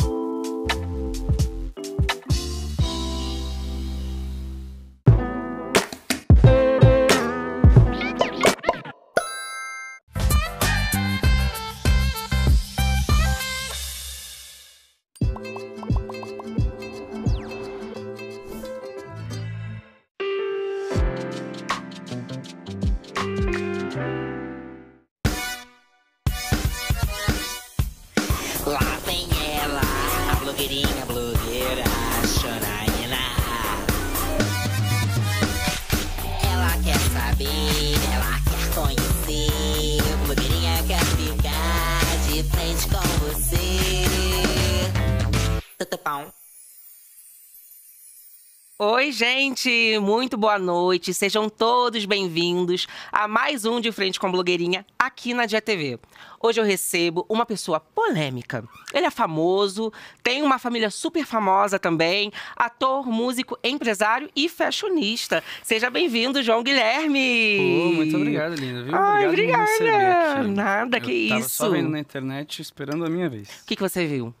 you. Oi, gente! Muito boa noite. Sejam todos bem-vindos a mais um De Frente com Blogueirinha aqui na Dia TV. Hoje eu recebo uma pessoa polêmica. Ele é famoso, tem uma família super famosa também, ator, músico, empresário e fashionista. Seja bem-vindo, João Guilherme! Oh, muito obrigado, linda. Viu? obrigado obrigada! Nada, eu que isso! Tava só vendo na internet esperando a minha vez. O que, que você viu?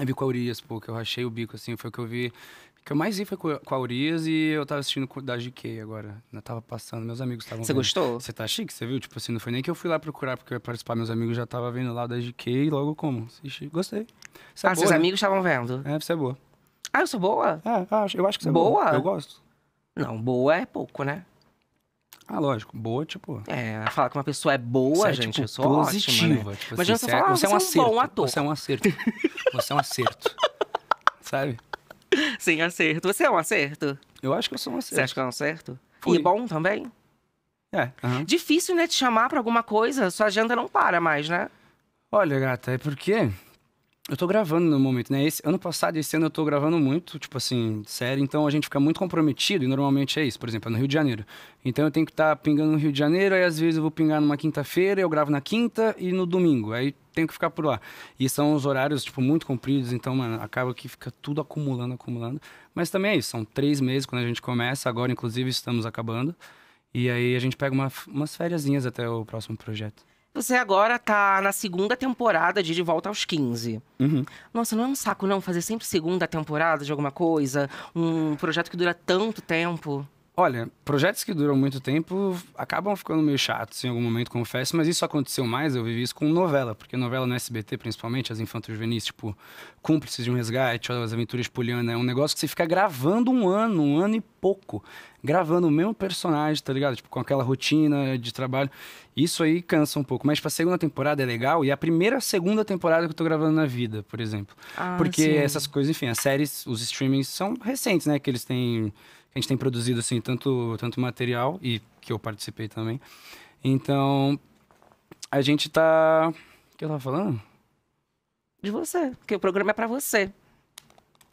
Eu vi com a Urias, pô, que eu rachei o bico, assim, foi o que eu vi que eu mais vi foi com a Urias e eu tava assistindo da GK agora. Eu né, tava passando, meus amigos estavam. Você gostou? Você tá chique, você viu? Tipo assim, não foi nem que eu fui lá procurar porque eu ia participar, meus amigos já tava vendo lá da GK e logo como? Assisti, gostei. Você é ah, é boa, seus né? amigos estavam vendo? É, você é boa. Ah, eu sou boa? É, eu acho que você é boa? é boa. Eu gosto. Não, boa é pouco, né? Ah, lógico. Boa, tipo. É, falar que uma pessoa é boa, é, gente, tipo, eu sou positiva. Ótima, né? tipo, assim, você, é, você, é um, acerto, um acerto. Você é um acerto. você é um acerto. Sabe? Sim, acerto. Você é um acerto? Eu acho que eu sou um acerto. Você acha que é um acerto? Fui. E é bom também? É. Uhum. Difícil, né, te chamar pra alguma coisa, sua agenda não para mais, né? Olha, gata, é porque eu tô gravando no momento, né? Esse, ano passado, esse ano eu tô gravando muito, tipo assim, sério, então a gente fica muito comprometido e normalmente é isso, por exemplo, é no Rio de Janeiro. Então eu tenho que estar tá pingando no Rio de Janeiro, aí às vezes eu vou pingar numa quinta-feira, eu gravo na quinta e no domingo, aí tenho que ficar por lá. E são os horários, tipo, muito compridos, então, mano, acaba que fica tudo acumulando, acumulando. Mas também é isso, são três meses quando a gente começa, agora inclusive estamos acabando. E aí a gente pega uma, umas férias até o próximo projeto. Você agora tá na segunda temporada de De Volta aos 15. Uhum. Nossa, não é um saco não fazer sempre segunda temporada de alguma coisa? Um projeto que dura tanto tempo? Olha, projetos que duram muito tempo acabam ficando meio chatos em algum momento, confesso, mas isso aconteceu mais, eu vivi isso com novela, porque novela no SBT, principalmente, as infantos juvenis, tipo Cúmplices de um Resgate, As Aventuras de Poliana, é um negócio que você fica gravando um ano, um ano e pouco, gravando o mesmo personagem, tá ligado? Tipo, com aquela rotina de trabalho. Isso aí cansa um pouco, mas a segunda temporada é legal e é a primeira, segunda temporada que eu tô gravando na vida, por exemplo. Ah, porque sim. essas coisas, enfim, as séries, os streamings são recentes, né? Que eles têm a gente tem produzido assim tanto tanto material e que eu participei também. Então a gente tá, o que eu tava falando? De você, porque o programa é para você.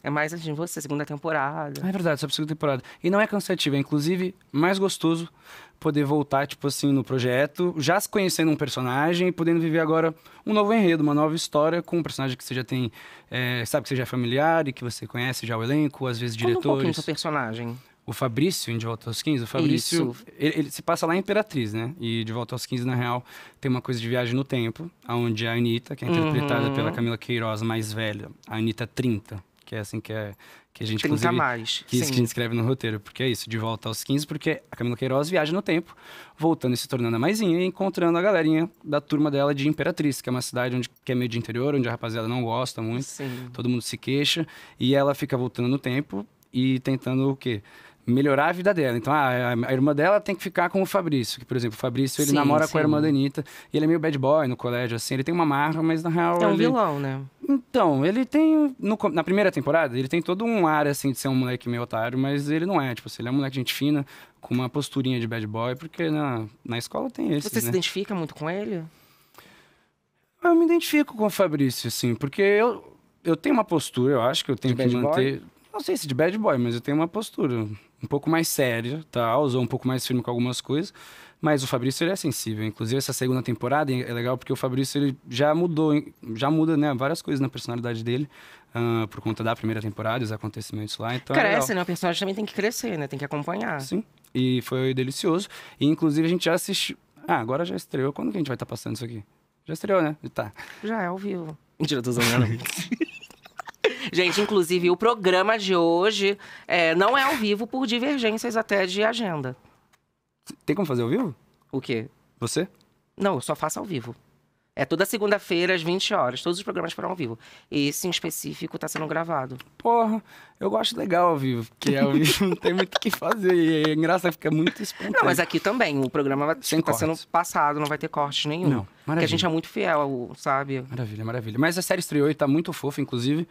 É mais assim, você, segunda temporada. Ah, é verdade, só pra segunda temporada. E não é cansativo, é inclusive mais gostoso poder voltar, tipo assim, no projeto, já se conhecendo um personagem e podendo viver agora um novo enredo, uma nova história com um personagem que você já tem, é, sabe que você já é familiar e que você conhece já o elenco, às vezes diretores. Conta um o personagem. O Fabrício, em De Volta aos 15, o Fabrício, ele, ele, se passa lá em Imperatriz, né? E De Volta aos 15, na real, tem uma coisa de viagem no tempo, onde a Anitta, que é interpretada uhum. pela Camila Queiroz, mais velha, a Anitta 30, que é assim que, é, que a gente 30 mais. Que, isso que a gente escreve no roteiro, porque é isso, de volta aos 15, porque a Camila Queiroz viaja no tempo, voltando e se tornando a maisinha e encontrando a galerinha da turma dela de Imperatriz, que é uma cidade onde, que é meio de interior, onde a rapaziada não gosta muito, sim. todo mundo se queixa, e ela fica voltando no tempo e tentando o quê? melhorar a vida dela. Então, ah, a, a, irmã dela tem que ficar com o Fabrício, que, por exemplo, o Fabrício, ele sim, namora sim. com a irmã da Anitta, e ele é meio bad boy no colégio, assim, ele tem uma marra, mas na real... É um ele... vilão, né? Então, ele tem, no, na primeira temporada, ele tem todo um ar, assim, de ser um moleque meio otário, mas ele não é, tipo assim, ele é um moleque de gente fina, com uma posturinha de bad boy, porque na, na escola tem esse, Você né? se identifica muito com ele? Eu me identifico com o Fabrício, assim, porque eu, eu tenho uma postura, eu acho que eu tenho de que manter... Boy? Não sei se de bad boy, mas eu tenho uma postura um pouco mais séria, tal, tá? ou um pouco mais firme com algumas coisas. Mas o Fabrício ele é sensível. Inclusive, essa segunda temporada é legal porque o Fabrício ele já mudou, já muda né, várias coisas na personalidade dele uh, por conta da primeira temporada, os acontecimentos lá. Então é Cresce, é né? O personagem também tem que crescer, né? Tem que acompanhar. Sim. E foi delicioso. E, inclusive, a gente já assistiu. Ah, agora já estreou. Quando que a gente vai estar tá passando isso aqui? Já estreou, né? Tá. Já, é ao vivo. Mentira, tô zoando. Né? Gente, inclusive, o programa de hoje é, não é ao vivo por divergências até de agenda. Tem como fazer ao vivo? O quê? Você? Não, eu só faço ao vivo. É toda segunda-feira, às 20 horas. Todos os programas foram ao vivo. Esse, em específico, tá sendo gravado. Porra, eu gosto legal ao vivo, porque ao vivo não tem muito o que fazer. É engraçado, fica muito espontâneo. Não, mas aqui também. O programa Sem tá cortes. sendo passado, não vai ter corte nenhum. Não, maravilha. Porque a gente é muito fiel, sabe? Maravilha, maravilha. Mas a série estreou e tá muito fofa, inclusive.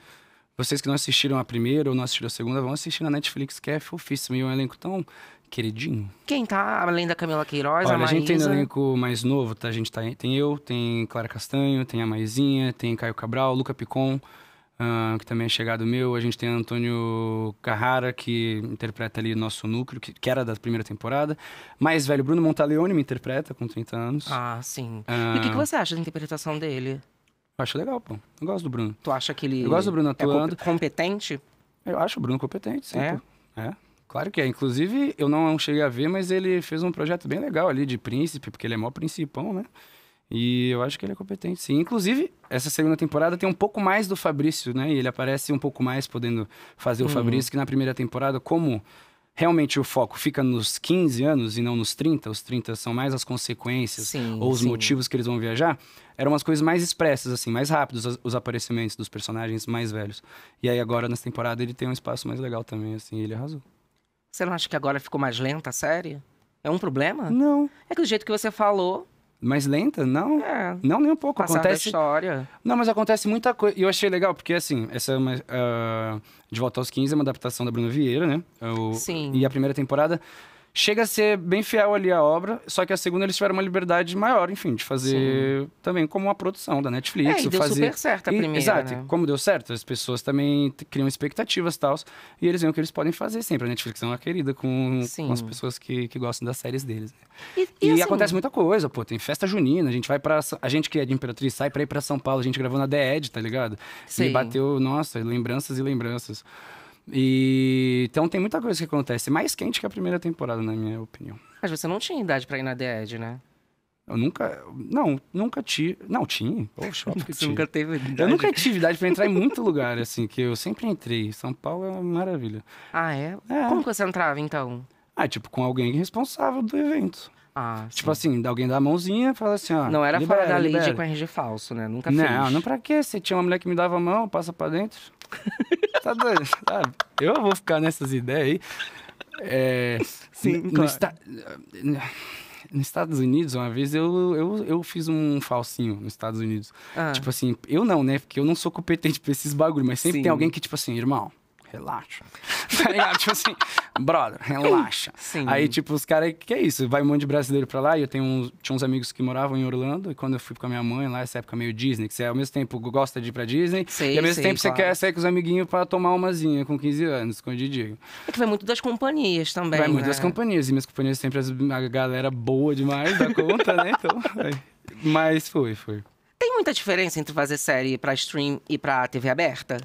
Vocês que não assistiram a primeira ou não assistiram a segunda, vão assistir na Netflix, que é fofíssimo. E um elenco tão queridinho. Quem tá? Além da Camila Queiroz, Olha, a Maísa. a gente tem um elenco mais novo, tá? A gente tá, tem eu, tem Clara Castanho, tem a Maizinha tem Caio Cabral, Luca Picon, uh, que também é chegado meu. A gente tem Antônio Carrara, que interpreta ali nosso núcleo, que, que era da primeira temporada. Mais velho, Bruno Montaleone me interpreta, com 30 anos. Ah, sim. Uh, e o que, ah. que você acha da interpretação dele? Eu acho legal, pô. Eu gosto do Bruno. Tu acha que ele. Eu gosto do Bruno é atuando. É competente? Eu acho o Bruno competente, sim. É. Pô. É. Claro que é. Inclusive, eu não cheguei a ver, mas ele fez um projeto bem legal ali de príncipe, porque ele é mó principão, né? E eu acho que ele é competente, sim. Inclusive, essa segunda temporada tem um pouco mais do Fabrício, né? E ele aparece um pouco mais podendo fazer o uhum. Fabrício, que na primeira temporada, como realmente o foco fica nos 15 anos e não nos 30, os 30 são mais as consequências sim, ou os sim. motivos que eles vão viajar, eram umas coisas mais expressas, assim, mais rápidos os aparecimentos dos personagens mais velhos. E aí agora, nessa temporada, ele tem um espaço mais legal também, assim, ele arrasou. Você não acha que agora ficou mais lenta a série? É um problema? Não. É que do jeito que você falou, mais lenta? Não. É, não, nem um pouco. acontece. história. Não, mas acontece muita coisa. E eu achei legal, porque assim, essa é uma, uh... De Volta aos 15 é uma adaptação da Bruno Vieira, né? É o... Sim. E a primeira temporada chega a ser bem fiel ali à obra, só que a segunda eles tiveram uma liberdade maior, enfim, de fazer Sim. também como uma produção da Netflix. É, e deu fazer... super certo a e, primeira, Exato, né? como deu certo, as pessoas também criam expectativas e tal, e eles veem o que eles podem fazer sempre. A Netflix é uma querida com, com as pessoas que, que gostam das séries deles. Né? E, e, e assim... acontece muita coisa, pô, tem festa junina, a gente vai para A gente que é de Imperatriz sai pra ir pra São Paulo, a gente gravou na The Ed, tá ligado? Sim. E bateu, nossa, lembranças e lembranças. E então tem muita coisa que acontece. Mais quente que a primeira temporada, na minha opinião. Mas você não tinha idade para ir na The né? Eu nunca. Não, nunca tive. Não, tinha. Poxa, óbvio que Você nunca teve idade. Eu nunca tive idade pra entrar em muito lugar, assim, que eu sempre entrei. São Paulo é uma maravilha. Ah, é? é. Como que você entrava, então? Ah, tipo, com alguém responsável do evento. Ah, tipo assim, alguém dá a mãozinha e fala assim, ó. Não era libera, fora da libera. lei de corrigir falso, né? Nunca fiz. Não, não pra quê? Você tinha uma mulher que me dava a mão, passa pra dentro. tá doido, sabe? Eu vou ficar nessas ideias aí. É, Sim, no, claro. Nos Estados Unidos, uma vez, eu, eu, eu fiz um falsinho nos Estados Unidos. Ah. Tipo assim, eu não, né? Porque eu não sou competente pra esses bagulho, mas sempre Sim. tem alguém que, tipo assim, irmão relaxa. tá ligado? tipo assim, brother, relaxa. Sim. Aí, tipo, os caras, que é isso? Vai um monte de brasileiro pra lá. E eu tenho uns, tinha uns amigos que moravam em Orlando. E quando eu fui com a minha mãe lá, essa época meio Disney, que você ao mesmo tempo gosta de ir pra Disney. Sim, e ao mesmo tempo claro. você quer sair com os amiguinhos pra tomar umazinha com 15 anos, quando eu digo. É que vai muito das companhias também. Vai né? muito das companhias. E minhas companhias sempre as, a galera boa demais da conta, né? Então. Mas foi, foi. Tem muita diferença entre fazer série para stream e para TV aberta?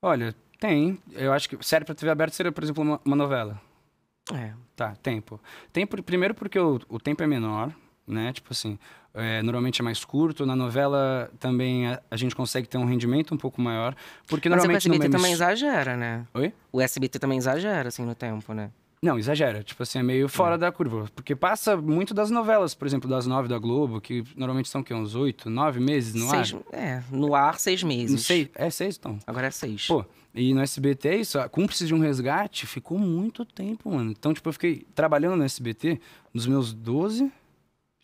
Olha, tem. Eu acho que série pra TV aberta seria, por exemplo, uma, uma novela. É. Tá, tempo. Tempo, primeiro porque o, o tempo é menor, né? Tipo assim, é, normalmente é mais curto. Na novela também a, a, gente consegue ter um rendimento um pouco maior. Porque Mas normalmente. o SBT é também exagera, né? Oi? O SBT também exagera, assim, no tempo, né? Não, exagera. Tipo assim, é meio fora é. da curva. Porque passa muito das novelas, por exemplo, das nove da Globo, que normalmente são que, uns oito, nove meses no seis, ar. É, no ar, seis meses. Não sei, é seis, então. Agora é seis. Pô, e no SBT, é isso, cúmplice de um resgate ficou muito tempo, mano. Então, tipo, eu fiquei trabalhando no SBT nos meus 12.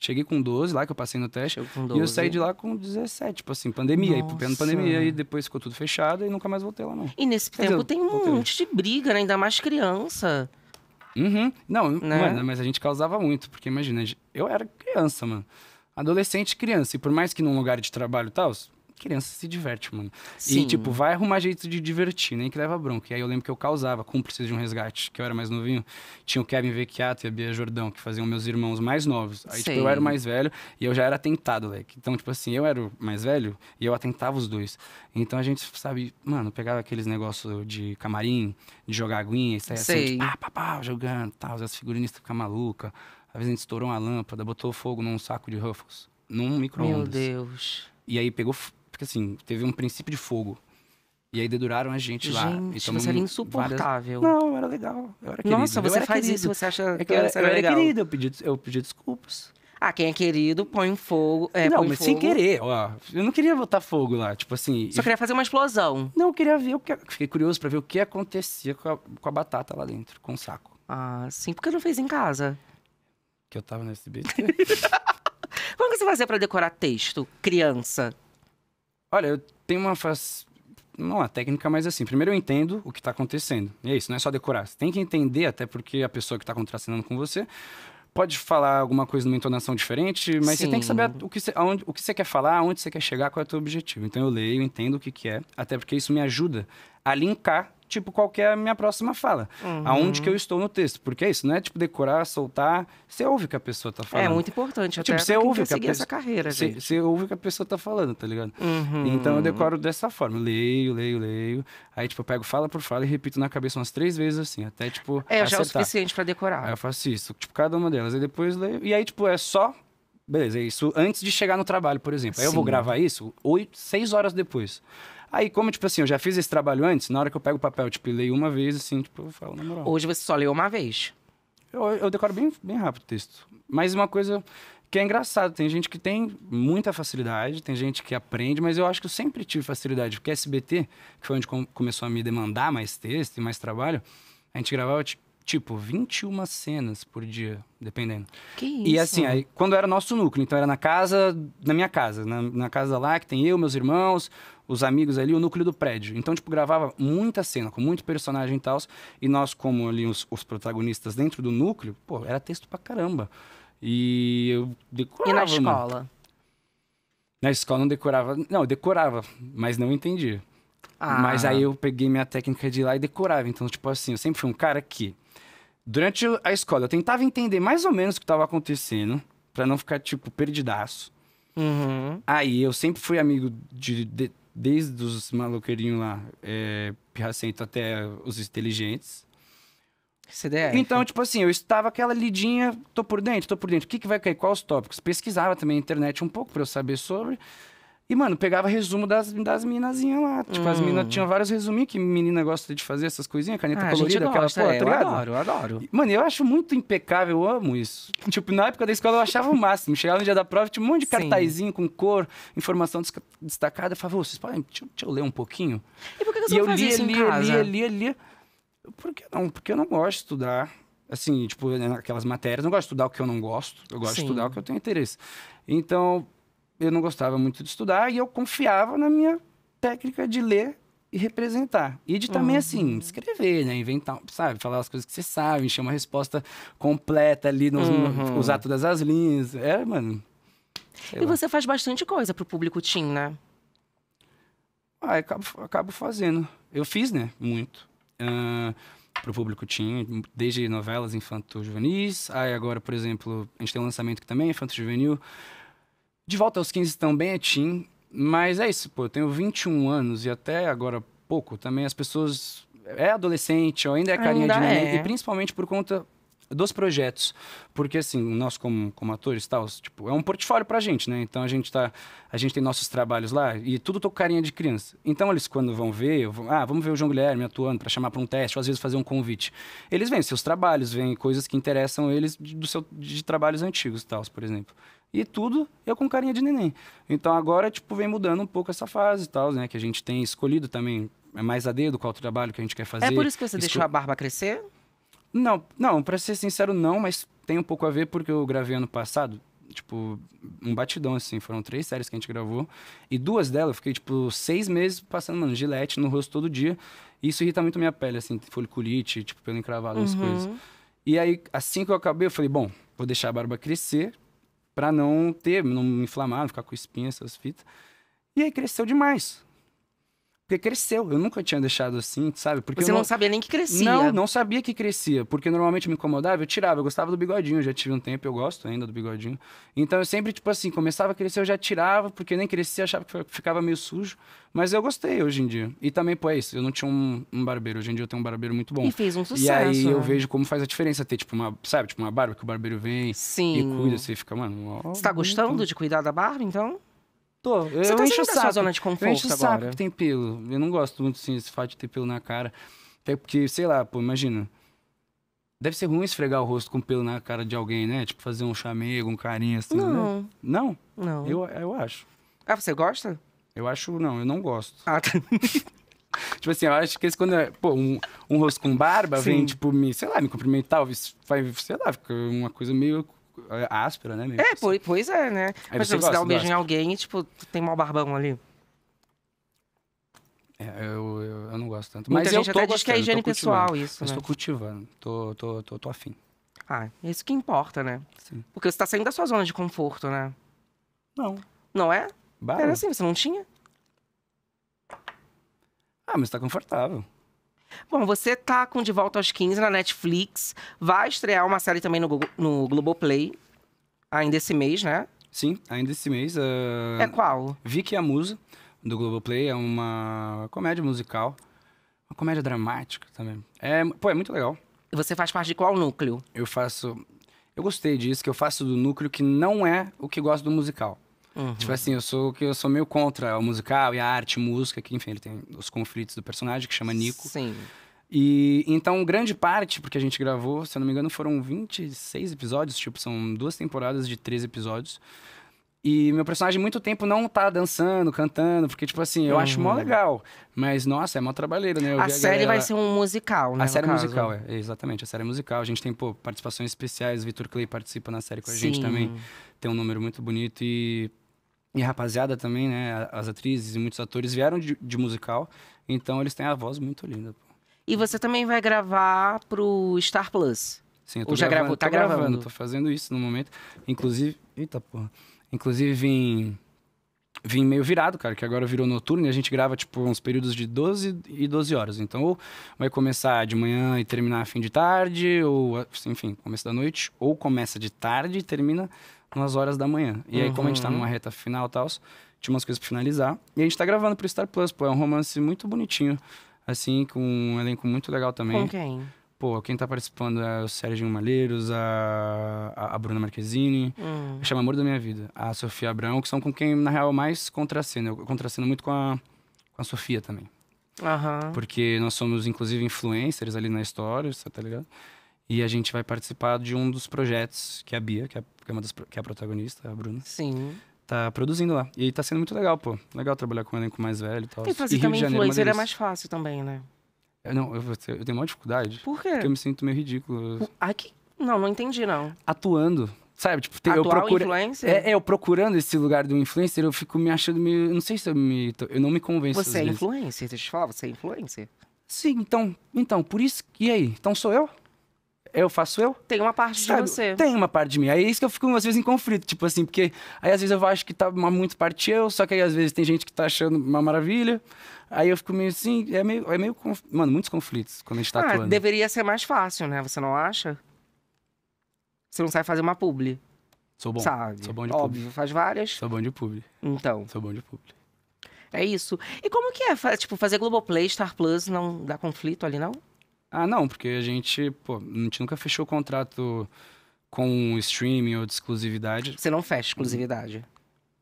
Cheguei com 12 lá que eu passei no teste. E eu saí de lá com 17, tipo assim, pandemia. Nossa. E pandemia, e depois ficou tudo fechado e nunca mais voltei lá, não. E nesse Quer tempo dizer, tem um monte de briga, né? Ainda mais criança. Uhum. Não, né? mano, mas a gente causava muito, porque imagina, eu era criança, mano. Adolescente criança, e por mais que num lugar de trabalho tal, criança se diverte, mano. Sim. E, tipo, vai arrumar jeito de divertir, nem que leva bronca. E aí eu lembro que eu causava, preciso de um resgate, que eu era mais novinho. Tinha o Kevin Vecchiato e a Bia Jordão, que faziam meus irmãos mais novos. Aí, Sim. tipo, eu era o mais velho e eu já era atentado leque. Então, tipo assim, eu era o mais velho e eu atentava os dois. Então a gente, sabe, mano, pegava aqueles negócios de camarim, de jogar aguinha, isso aí, assim, tipo, ah, pá, pá, jogando, tal. As figurinistas ficam maluca. Às vezes a gente estourou uma lâmpada, botou fogo num saco de Ruffles, num micro-ondas. Meu Deus. E aí pegou porque assim, teve um princípio de fogo. E aí deduraram a gente, gente lá. Gente, você era insuportável. Várias... Não, era legal. Eu era querido. Nossa, você faz querido. isso, você acha é que era, eu era legal. querido, eu pedi, eu pedi desculpas. Ah, quem é querido põe um fogo. É, não, mas fogo. sem querer, ó. Eu não queria botar fogo lá, tipo assim. Só e... queria fazer uma explosão. Não, eu queria ver, o que fiquei curioso para ver o que acontecia com a, com a, batata lá dentro, com o saco. Ah, sim, porque não fez em casa. Que eu tava nesse SBT. Como que você fazia para decorar texto, criança? Olha, eu tenho uma faz... não a técnica, mas assim, primeiro eu entendo o que está acontecendo. E é isso, não é só decorar. Você tem que entender, até porque a pessoa que está contracenando com você pode falar alguma coisa numa entonação diferente, mas Sim. você tem que saber o que você, aonde, o que você quer falar, onde você quer chegar, qual é o teu objetivo. Então eu leio, entendo o que, que é, até porque isso me ajuda a linkar tipo, qual é a minha próxima fala. Uhum. Aonde que eu estou no texto. Porque é isso, não é tipo decorar, soltar. Você ouve o que a pessoa tá falando. É muito importante. Tipo, você ouve que a pessoa... essa carreira, você, gente. Você ouve o que a pessoa tá falando, tá ligado? Uhum. Então eu decoro dessa forma. Leio, leio, leio. Aí, tipo, eu pego fala por fala e repito na cabeça umas três vezes, assim, até, tipo. É, acertar. já é o suficiente para decorar. Aí eu faço isso, tipo, cada uma delas. Aí depois leio. E aí, tipo, é só Beleza, é isso antes de chegar no trabalho, por exemplo. Aí Sim. eu vou gravar isso oito, seis horas depois. Aí, como, tipo assim, eu já fiz esse trabalho antes, na hora que eu pego o papel, tipo, leio uma vez, assim, tipo, eu falo, na moral. Hoje você só leu uma vez. Eu, eu decoro bem, bem rápido o texto. Mas uma coisa que é engraçado, tem gente que tem muita facilidade, tem gente que aprende, mas eu acho que eu sempre tive facilidade, porque SBT, que foi onde começou a me demandar mais texto e mais trabalho, a gente gravava, tipo, tipo, 21 cenas por dia, dependendo. Que isso? E assim, aí, quando era nosso núcleo, então era na casa, na minha casa, na, na casa lá que tem eu, meus irmãos, os amigos ali, o núcleo do prédio. Então, tipo, gravava muita cena, com muito personagem e tal. E nós, como ali os, os, protagonistas dentro do núcleo, pô, era texto pra caramba. E eu decorava. E na escola? Mano. Na escola não decorava. Não, eu decorava, mas não entendia. Ah. Mas aí eu peguei minha técnica de ir lá e decorava. Então, tipo assim, eu sempre fui um cara que durante a escola, eu tentava entender mais ou menos o que estava acontecendo, para não ficar, tipo, perdidaço. Uhum. Aí eu sempre fui amigo de, de desde os maloqueirinhos lá, é, pirracento até os inteligentes. CDF. Então, tipo assim, eu estava aquela lidinha, tô por dentro, tô por dentro, o que, que vai cair, quais os tópicos? Pesquisava também na internet um pouco para eu saber sobre. E, mano, pegava resumo das, das minazinhas lá. Tipo, hum. as minas tinham vários resuminhos que menina gosta de fazer, essas coisinhas, caneta ah, colorida, aquela gosta, porra, é, tá ligado? Eu adoro, eu adoro. Mano, eu acho muito impecável, eu amo isso. tipo, na época da escola eu achava o máximo. Chegava no dia da prova, tinha um monte de cartazinho Sim. com cor, informação destacada. Eu falava, vocês podem, deixa, deixa, eu ler um pouquinho. E por que, você e eu lia, isso lia, em lia, casa? lia, lia, lia. Por que não? Porque eu não gosto de estudar assim, tipo, aquelas matérias. Não gosto de estudar o que eu não gosto, eu gosto Sim. de estudar o que eu tenho interesse. Então, eu não gostava muito de estudar e eu confiava na minha técnica de ler e representar. E de também, uhum. assim, escrever, né? Inventar, sabe? Falar as coisas que você sabe, encher uma resposta completa ali, nos, uhum. usar todas as linhas. É, mano. E lá. você faz bastante coisa pro público tim, né? Ah, eu acabo, eu acabo fazendo. Eu fiz, né? Muito. Uh, pro público tim. desde novelas infanto-juvenis. Aí agora, por exemplo, a gente tem um lançamento que também é infanto-juvenil. De volta aos 15 também é teen, mas é isso, pô. Eu tenho 21 anos e até agora pouco também as pessoas. É adolescente, ou ainda é carinha ainda de neném, é. e principalmente por conta dos projetos. Porque, assim, nós como, como atores tal, tipo, é um portfólio pra gente, né? Então a gente tá. A gente tem nossos trabalhos lá e tudo tô com carinha de criança. Então eles, quando vão ver, vou, ah, vamos ver o João Guilherme atuando para chamar para um teste, ou às vezes fazer um convite. Eles vêm seus trabalhos, vêm coisas que interessam eles do seu, de trabalhos antigos e tal, por exemplo. E tudo eu com carinha de neném. Então agora, tipo, vem mudando um pouco essa fase e tal, né? Que a gente tem escolhido também, é mais a dedo qual o trabalho que a gente quer fazer. É por isso que você deixou a barba crescer? Não, não, pra ser sincero, não, mas tem um pouco a ver porque eu gravei ano passado, tipo, um batidão, assim. Foram três séries que a gente gravou. E duas delas, eu fiquei, tipo, seis meses passando, mano, gilete no rosto todo dia. E isso irrita muito minha pele, assim, foliculite, tipo, pelo encravado, uhum. as coisas. E aí, assim que eu acabei, eu falei, bom, vou deixar a barba crescer para não ter, não inflamar, não ficar com espinha, essas fitas. E aí cresceu demais. Porque cresceu. Eu nunca tinha deixado assim, sabe? Porque Você não... não... sabia nem que crescia. Não, não sabia que crescia. Porque normalmente me incomodava, eu tirava. Eu gostava do bigodinho, eu já tive um tempo, eu gosto ainda do bigodinho. Então eu sempre, tipo assim, começava a crescer, eu já tirava, porque nem crescia, achava que ficava meio sujo. Mas eu gostei hoje em dia. E também, pô, é isso. Eu não tinha um, um barbeiro. Hoje em dia eu tenho um barbeiro muito bom. E fez um sucesso. E aí né? eu vejo como faz a diferença ter, tipo, uma, sabe, tipo, uma barba que o barbeiro vem Sim. e cuida, você fica, mano. Ó, Você tá gostando de cuidar da barba, então? Tô, eu, você tá encho o saco. zona de conforto eu encho saco agora. que tem pelo. Eu não gosto muito, assim, desse fato de ter pelo na cara. Até porque, sei lá, pô, imagina. Deve ser ruim esfregar o rosto com pelo na cara de alguém, né? Tipo, fazer um chamego, um carinho, assim, né? não. né? Não? Não. Eu, eu acho. Ah, você gosta? Eu acho, não, eu não gosto. Ah, tá. tipo assim, eu acho que esse, quando, é, pô, um, um rosto com barba Sim. vem, tipo, me, sei lá, me cumprimentar, vai, sei lá, fica uma coisa meio áspera, né? Meio é, assim. pois é, né? Aí Mas você, você dá um beijo em alguém e, tipo, tem mal barbão ali. É, eu, eu, eu, não gosto tanto. Muita Mas gente eu até diz que é higiene pessoal isso, Mas né? tô cultivando, tô, tô, tô, tô afim. Ah, isso que importa, né? Sim. Porque você tá saindo da sua zona de conforto, né? Não. Não é? Barulho. Era assim, você não tinha? Ah, mas tá confortável. Bom, você tá com De Volta aos 15 na Netflix. Vai estrear uma série também no, Google, no Globoplay. Ainda esse mês, né? Sim, ainda esse mês. Uh... É qual? Vicky a Musa, do Globoplay. É uma comédia musical. Uma comédia dramática também. É, pô, é muito legal. Você faz parte de qual núcleo? Eu faço. Eu gostei disso, que eu faço do núcleo que não é o que gosta do musical. Uhum. Tipo assim, eu sou que eu sou meio contra é o musical e a arte, música, que enfim, ele tem os conflitos do personagem que chama Nico. Sim. E então, grande parte, porque a gente gravou, se eu não me engano, foram 26 episódios, tipo, são duas temporadas de 13 episódios. E meu personagem, muito tempo, não tá dançando, cantando, porque, tipo assim, eu uhum. acho mó uhum. legal. Mas, nossa, é mó trabalheiro, né? Eu a série a galera... vai ser um musical, né? A série é caso. musical, é, exatamente. A série é musical. A gente tem, pô, participações especiais. Vitor Clay participa na série com a Sim. gente também. Tem um número muito bonito. E e a rapaziada também, né? As atrizes e muitos atores vieram de, de musical, então eles têm a voz muito linda. Pô. E você também vai gravar pro Star Plus? Sim, eu tô Ou já gravando, gravou? Tá gravando. gravando. Tô fazendo isso no momento. Inclusive, eita porra. Inclusive vim vim meio virado, cara, que agora virou noturno e a gente grava, tipo, uns períodos de 12 e 12 horas. Então, ou vai começar de manhã e terminar fim de tarde, ou, enfim, começa da noite, ou começa de tarde e termina umas horas da manhã. E aí, como a gente tá uhum. numa reta final e tal, tinha umas coisas pra finalizar. E a gente tá gravando pro Star Plus, pô. É um romance muito bonitinho, assim, com um elenco muito legal também. Com quem? Pô, quem tá participando é o Sérgio Malheiros, a, a, a Bruna Marquezine, hum. chama Amor da Minha Vida, a Sofia Abrão, que são com quem, na real, mais contracena. Eu contraceno muito com a, com a Sofia também. Uhum. Porque nós somos, inclusive, influencers ali na história, você tá ligado? E a gente vai participar de um dos projetos que a Bia, que é, que é uma das, que é a protagonista, a Bruna. Sim. Tá produzindo lá. E tá sendo muito legal, pô. Legal trabalhar com um elenco mais velho e tal. E fazer também Janeiro, é influencer é mais fácil também, né? Eu, é, não, eu, eu tenho uma dificuldade. Por quê? Porque eu me sinto meio ridículo. Aqui? Não, não entendi, não. Atuando. Sabe, tipo, tem, eu procuro. Influencer? É, é, eu procurando esse lugar do influencer, eu fico me achando meio. Não sei se eu me. Eu não me convenço. Você é vezes. influencer, deixa eu te falar, você é influencer. Sim, então. Então, por isso. E aí? Então sou eu? eu faço eu. Tem uma parte sabe? de você. Tem uma parte de mim. Aí é isso que eu fico às vezes em conflito, tipo assim, porque aí às vezes eu acho que tá uma muito parte eu, só que aí às vezes tem gente que tá achando uma maravilha. Aí eu fico meio assim, é meio, é meio conf... mano, muitos conflitos quando a gente tá ah, atuando. deveria ser mais fácil, né? Você não acha? Você não sabe fazer uma publi. Sou bom. Sabe? Sou bom de Óbvio, faz várias. Sou bom de publi. Então. Sou bom de publi. É isso. E como que é, tipo, fazer Globoplay, Star Plus, não dá conflito ali, não? Ah, não, porque a gente, pô, a gente nunca fechou contrato com streaming ou de exclusividade. Você não fecha exclusividade?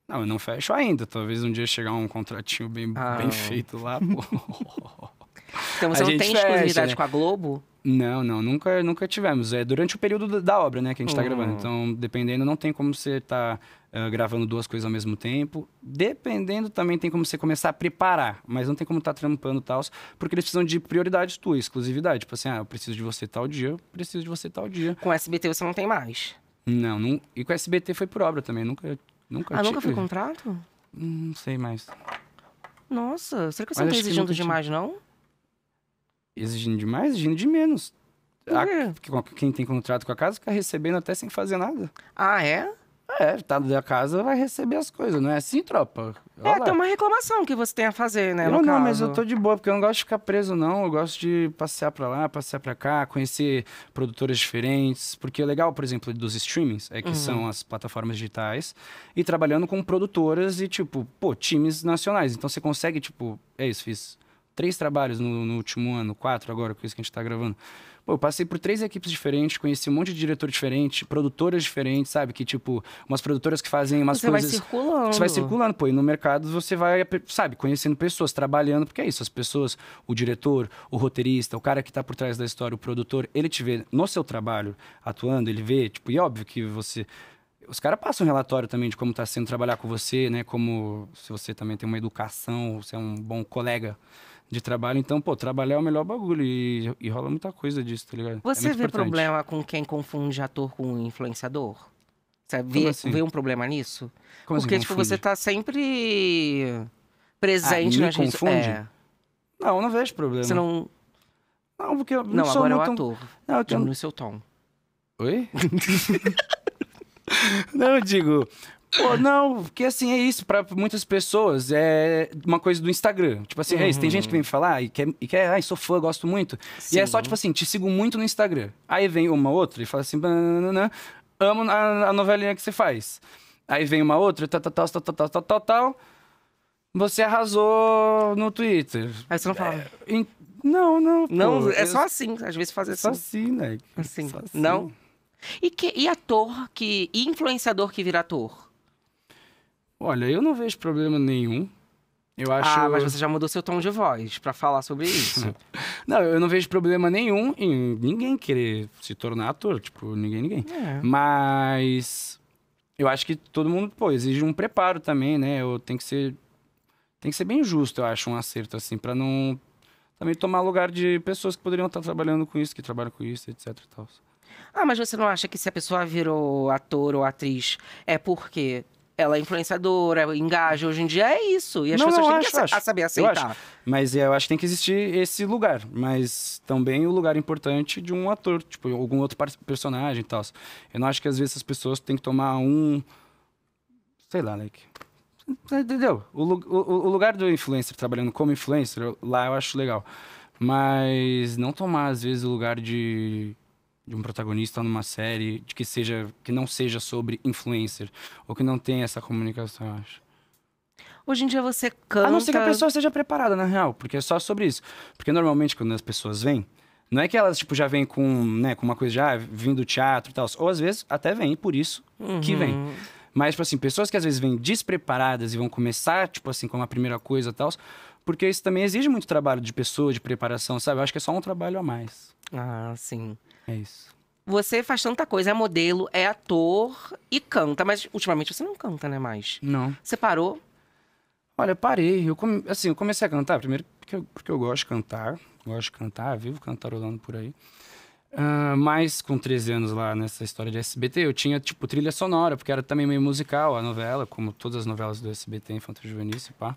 Não, eu não fecho ainda. Talvez um dia chegar um contratinho bem, ah. bem feito lá, pô. Então você a não tem fecha, exclusividade né? com a Globo? Não, não, nunca, nunca tivemos. É durante o período da obra, né, que a gente está hum. gravando. Então, dependendo, não tem como você estar tá gravando duas coisas ao mesmo tempo. Dependendo também tem como você começar a preparar, mas não tem como estar tá trampando tal, porque eles precisam de prioridade tua, exclusividade. Tipo assim, ah, eu preciso de você tal dia, eu preciso de você tal dia. Com SBT você não tem mais. Não, não e com SBT foi por obra também, nunca nunca Ah, tive. nunca foi contrato? Não sei mais. Nossa, será que você mas não tá exigindo demais, não? Exigindo demais, exigindo de menos. A, quem tem contrato com a casa fica recebendo até sem fazer nada. Ah, é? É, tá na casa, vai receber as coisas, não é assim, tropa? É, Olha é, tem uma reclamação que você tem a fazer, né? Eu não, caso. mas eu tô de boa, porque eu não gosto de ficar preso, não. Eu gosto de passear pra lá, passear pra cá, conhecer produtoras diferentes. Porque o é legal, por exemplo, dos streamings, é que uhum. são as plataformas digitais, e trabalhando com produtoras e, tipo, pô, times nacionais. Então você consegue, tipo, é isso, fiz três trabalhos no, no último ano, quatro agora, com isso que a gente tá gravando. Pô, eu passei por três equipes diferentes, conheci um monte de diretor diferente, produtoras diferentes, sabe? Que, tipo, umas produtoras que fazem umas você coisas... Você vai circulando. Você vai circulando, pô. E no mercado você vai, sabe, conhecendo pessoas, trabalhando. Porque é isso, as pessoas, o diretor, o roteirista, o cara que tá por trás da história, o produtor, ele te vê no seu trabalho atuando, ele vê, tipo... E óbvio que você os caras passam um relatório também de como tá sendo trabalhar com você, né? Como se você também tem uma educação, se é um bom colega de trabalho. Então, pô, trabalhar é o melhor bagulho. E, e rola muita coisa disso, tá ligado? É você é vê importante. problema com quem confunde ator com influenciador? Você vê, assim? vê um problema nisso? Como assim Porque, assim, tipo, você tá sempre presente ah, nas redes... confunde? É. Não, não vejo problema. Você não... Não, porque eu não, não sou agora é muito... ator. Não, eu tô... no seu tom. Oi? não, eu digo, Pô, não, porque assim, é isso. Pra muitas pessoas é uma coisa do Instagram. Tipo assim, é isso. Tem uhum. gente que vem me falar e quer, e quer ai, sou fã, gosto muito. Sim. E é só, tipo assim, te sigo muito no Instagram. Aí vem uma outra e fala assim, amo a, a novelinha que você faz. Aí vem uma outra, tal, tal, tal, tal, tal, tal, tal, tal. Você arrasou no Twitter. Aí você não fala. É, Não, não. Não, pô, é eu... só assim. Às vezes assim. só assim. né? Assim. Só assim. Não. E, que, e ator que. E influenciador que vira ator? Olha, eu não vejo problema nenhum. Eu ah, acho... Ah, mas você já mudou seu tom de voz para falar sobre isso. não, eu não vejo problema nenhum em ninguém querer se tornar ator, tipo, ninguém, ninguém. É. Mas eu acho que todo mundo, pô, exige um preparo também, né? Eu tenho que ser tem que ser bem justo, eu acho, um acerto assim, para não também tomar lugar de pessoas que poderiam estar tá trabalhando com isso, que trabalham com isso, etc Ah, mas você não acha que se a pessoa virou ator ou atriz é porque ela é influenciadora, engaja. Hoje em dia é isso. E as não, pessoas não, têm acho, que acho. saber aceitar. Eu mas é, eu acho que tem que existir esse lugar. Mas também o lugar importante de um ator, tipo, algum outro personagem e tal. Eu não acho que às vezes as pessoas têm que tomar um. Sei lá, like. Entendeu? O, o, o lugar do influencer trabalhando como influencer, lá eu acho legal. Mas não tomar, às vezes, o lugar de de um protagonista numa série de que seja que não seja sobre influencer ou que não tenha essa comunicação, eu acho. Hoje em dia você canta. A não ser que a pessoa seja preparada, na real, porque é só sobre isso. Porque normalmente quando as pessoas vêm, não é que elas tipo já vêm com, né, com uma coisa já ah, vim do teatro e tal, ou às vezes até vêm por isso uhum. que vem. Mas tipo assim, pessoas que às vezes vêm despreparadas e vão começar, tipo assim, com a primeira coisa e tal, porque isso também exige muito trabalho de pessoa, de preparação, sabe? Eu acho que é só um trabalho a mais. Ah, sim. É isso. Você faz tanta coisa, é modelo, é ator e canta, mas ultimamente você não canta, né, mais? Não. Você parou? Olha, parei. Eu come... assim, eu comecei a cantar primeiro porque eu, porque eu gosto de cantar, gosto de cantar, vivo cantarolando por aí. Uh, mas com 13 anos lá nessa história de SBT, eu tinha tipo trilha sonora, porque era também meio musical a novela, como todas as novelas do SBT, Infanto Juvenil, pá.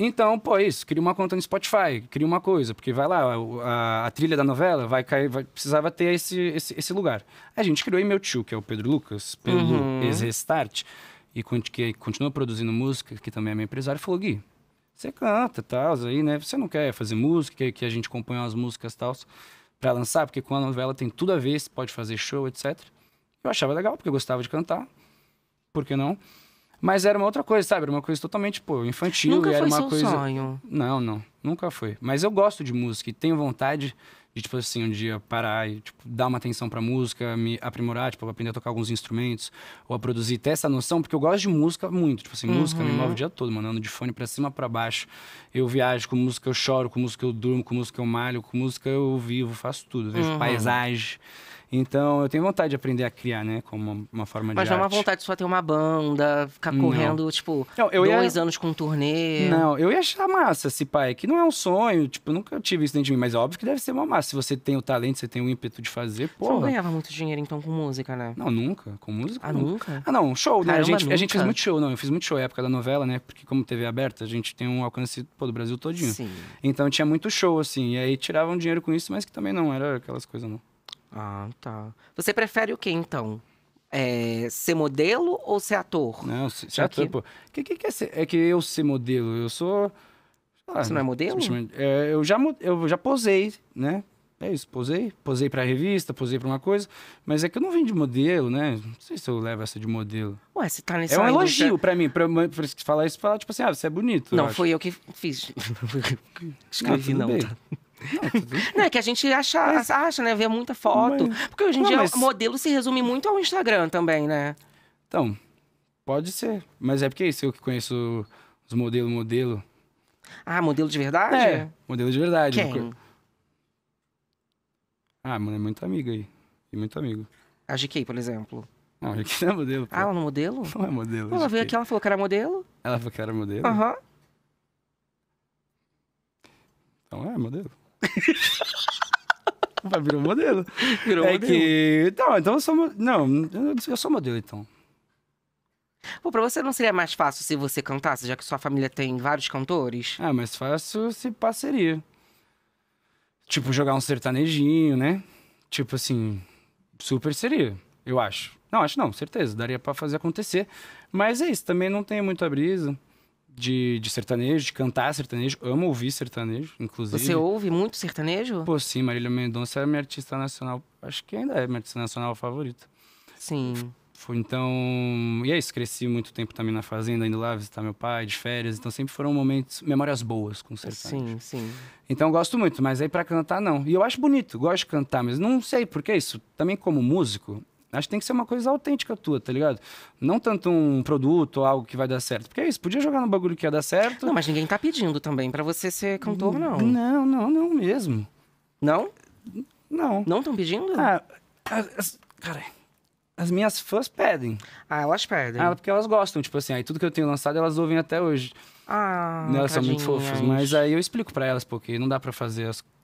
Então, pô, é isso. Cria uma conta no Spotify, cria uma coisa, porque vai lá, a, a trilha da novela vai cair, vai, precisava ter esse, esse, esse lugar. A gente criou aí meu tio, que é o Pedro Lucas, pelo uhum. ex-Restart, e que continua produzindo música, que também é meu empresário, falou: Gui, você canta, tal, aí, né? Você não quer fazer música, que a gente compõe umas músicas, tal, para lançar, porque com a novela tem tudo a ver, você pode fazer show, etc. Eu achava legal, porque eu gostava de cantar, por que não? Mas era uma outra coisa, sabe? Era uma coisa totalmente, pô, infantil. Nunca era foi uma seu coisa... sonho? Não, não. Nunca foi. Mas eu gosto de música e tenho vontade de, tipo assim, um dia parar e tipo, dar uma atenção pra música, me aprimorar, tipo, aprender a tocar alguns instrumentos ou a produzir, ter essa noção, porque eu gosto de música muito. Tipo assim, uhum. música me uhum. move o dia todo, mano. Ando de fone pra cima, pra baixo. Eu viajo com música, eu choro, com música eu durmo, com música eu malho, com música eu vivo, faço tudo. Vejo uhum. paisagem. Então, eu tenho vontade de aprender a criar, né? Como uma, uma forma Mas de Mas não é uma vontade só ter uma banda, ficar não. correndo, tipo, não, dois ia... anos com um turnê. Não, eu ia achar massa, se pai, é que não é um sonho, tipo, nunca tive isso dentro de mim, mas é óbvio que deve ser uma massa. Se você tem o talento, você tem o ímpeto de fazer, pô. Você não ganhava muito dinheiro, então, com música, né? Não, nunca. Com música, Ah, nunca? nunca? Ah, não, show, Caramba, né? A gente, a gente fez muito show, não, eu fiz muito show na época da novela, né? Porque como TV é aberta, a gente tem um alcance, pô, do Brasil todinho. Sim. Então, tinha muito show, assim, e aí tiravam dinheiro com isso, mas que também não era aquelas coisas, não. Ah, tá. Você prefere o que então? É, ser modelo ou ser ator? Não, ser Já ator, que... pô. O que, que, que é, ser, é que eu ser modelo? Eu sou. Ah, Você não é modelo? É, eu, já, eu já posei, né? É isso, posei. Posei pra revista, posei pra uma coisa. Mas é que eu não vim de modelo, né? Não sei se eu levo essa de modelo. Ué, você tá nesse É um elogio pra mim. Pra, pra falar isso, falar tipo assim, ah, você é bonito. Não, eu foi eu que fiz. Ah, Escrevi, não. não tá. É, não, é que a gente acha, mas... acha, né? Vê muita foto. Mas... Porque hoje em não, dia mas... modelo se resume muito ao Instagram também, né? Então, pode ser. Mas é porque é isso eu que conheço os modelos, modelo. Ah, modelo de verdade? É, modelo de verdade. Quem? Ah, mano, é muito amigo aí. E muito amigo. A GK, por exemplo. Não, a GK não é modelo. Pô. Ah, ela não é modelo? Não é modelo. ela veio aqui, ela falou que era modelo? Ela falou que era modelo? Aham. Uhum. Então é modelo. Vai virar um modelo. Virou é modelo. que. então então eu sou. Não, eu sou modelo, então. Pô, pra você não seria mais fácil se você cantasse, já que sua família tem vários cantores? Ah, mais fácil se parceria. Tipo, jogar um sertanejinho, né? Tipo assim, super seria, eu acho. Não, acho não, certeza, daria para fazer acontecer. Mas é isso, também não tem muita brisa de, de sertanejo, de cantar sertanejo. Amo ouvir sertanejo, inclusive. Você ouve muito sertanejo? Pô, sim, Marília Mendonça é minha artista nacional. Acho que ainda é minha artista nacional favorita. Sim. Foi então. E é isso, cresci muito tempo também na fazenda, indo lá visitar meu pai, de férias. Então sempre foram momentos, memórias boas com sertanejo. Sim, sim. Então gosto muito, mas aí para cantar não. E eu acho bonito, gosto de cantar, mas não sei por que isso. Também como músico, Acho que tem que ser uma coisa autêntica tua, tá ligado? Não tanto um produto ou algo que vai dar certo. Porque é isso, podia jogar no bagulho que ia dar certo. Não, mas ninguém tá pedindo também para você ser cantor, não. Não, não, não mesmo. Não? Não. Não estão pedindo? Ah, as, cara, as minhas fãs pedem. Ah, elas pedem. Ah, porque elas gostam, tipo assim, aí tudo que eu tenho lançado elas ouvem até hoje. Ah, Elas tadinhas. são muito fofas, mas aí eu explico para elas, porque não dá para fazer as coisas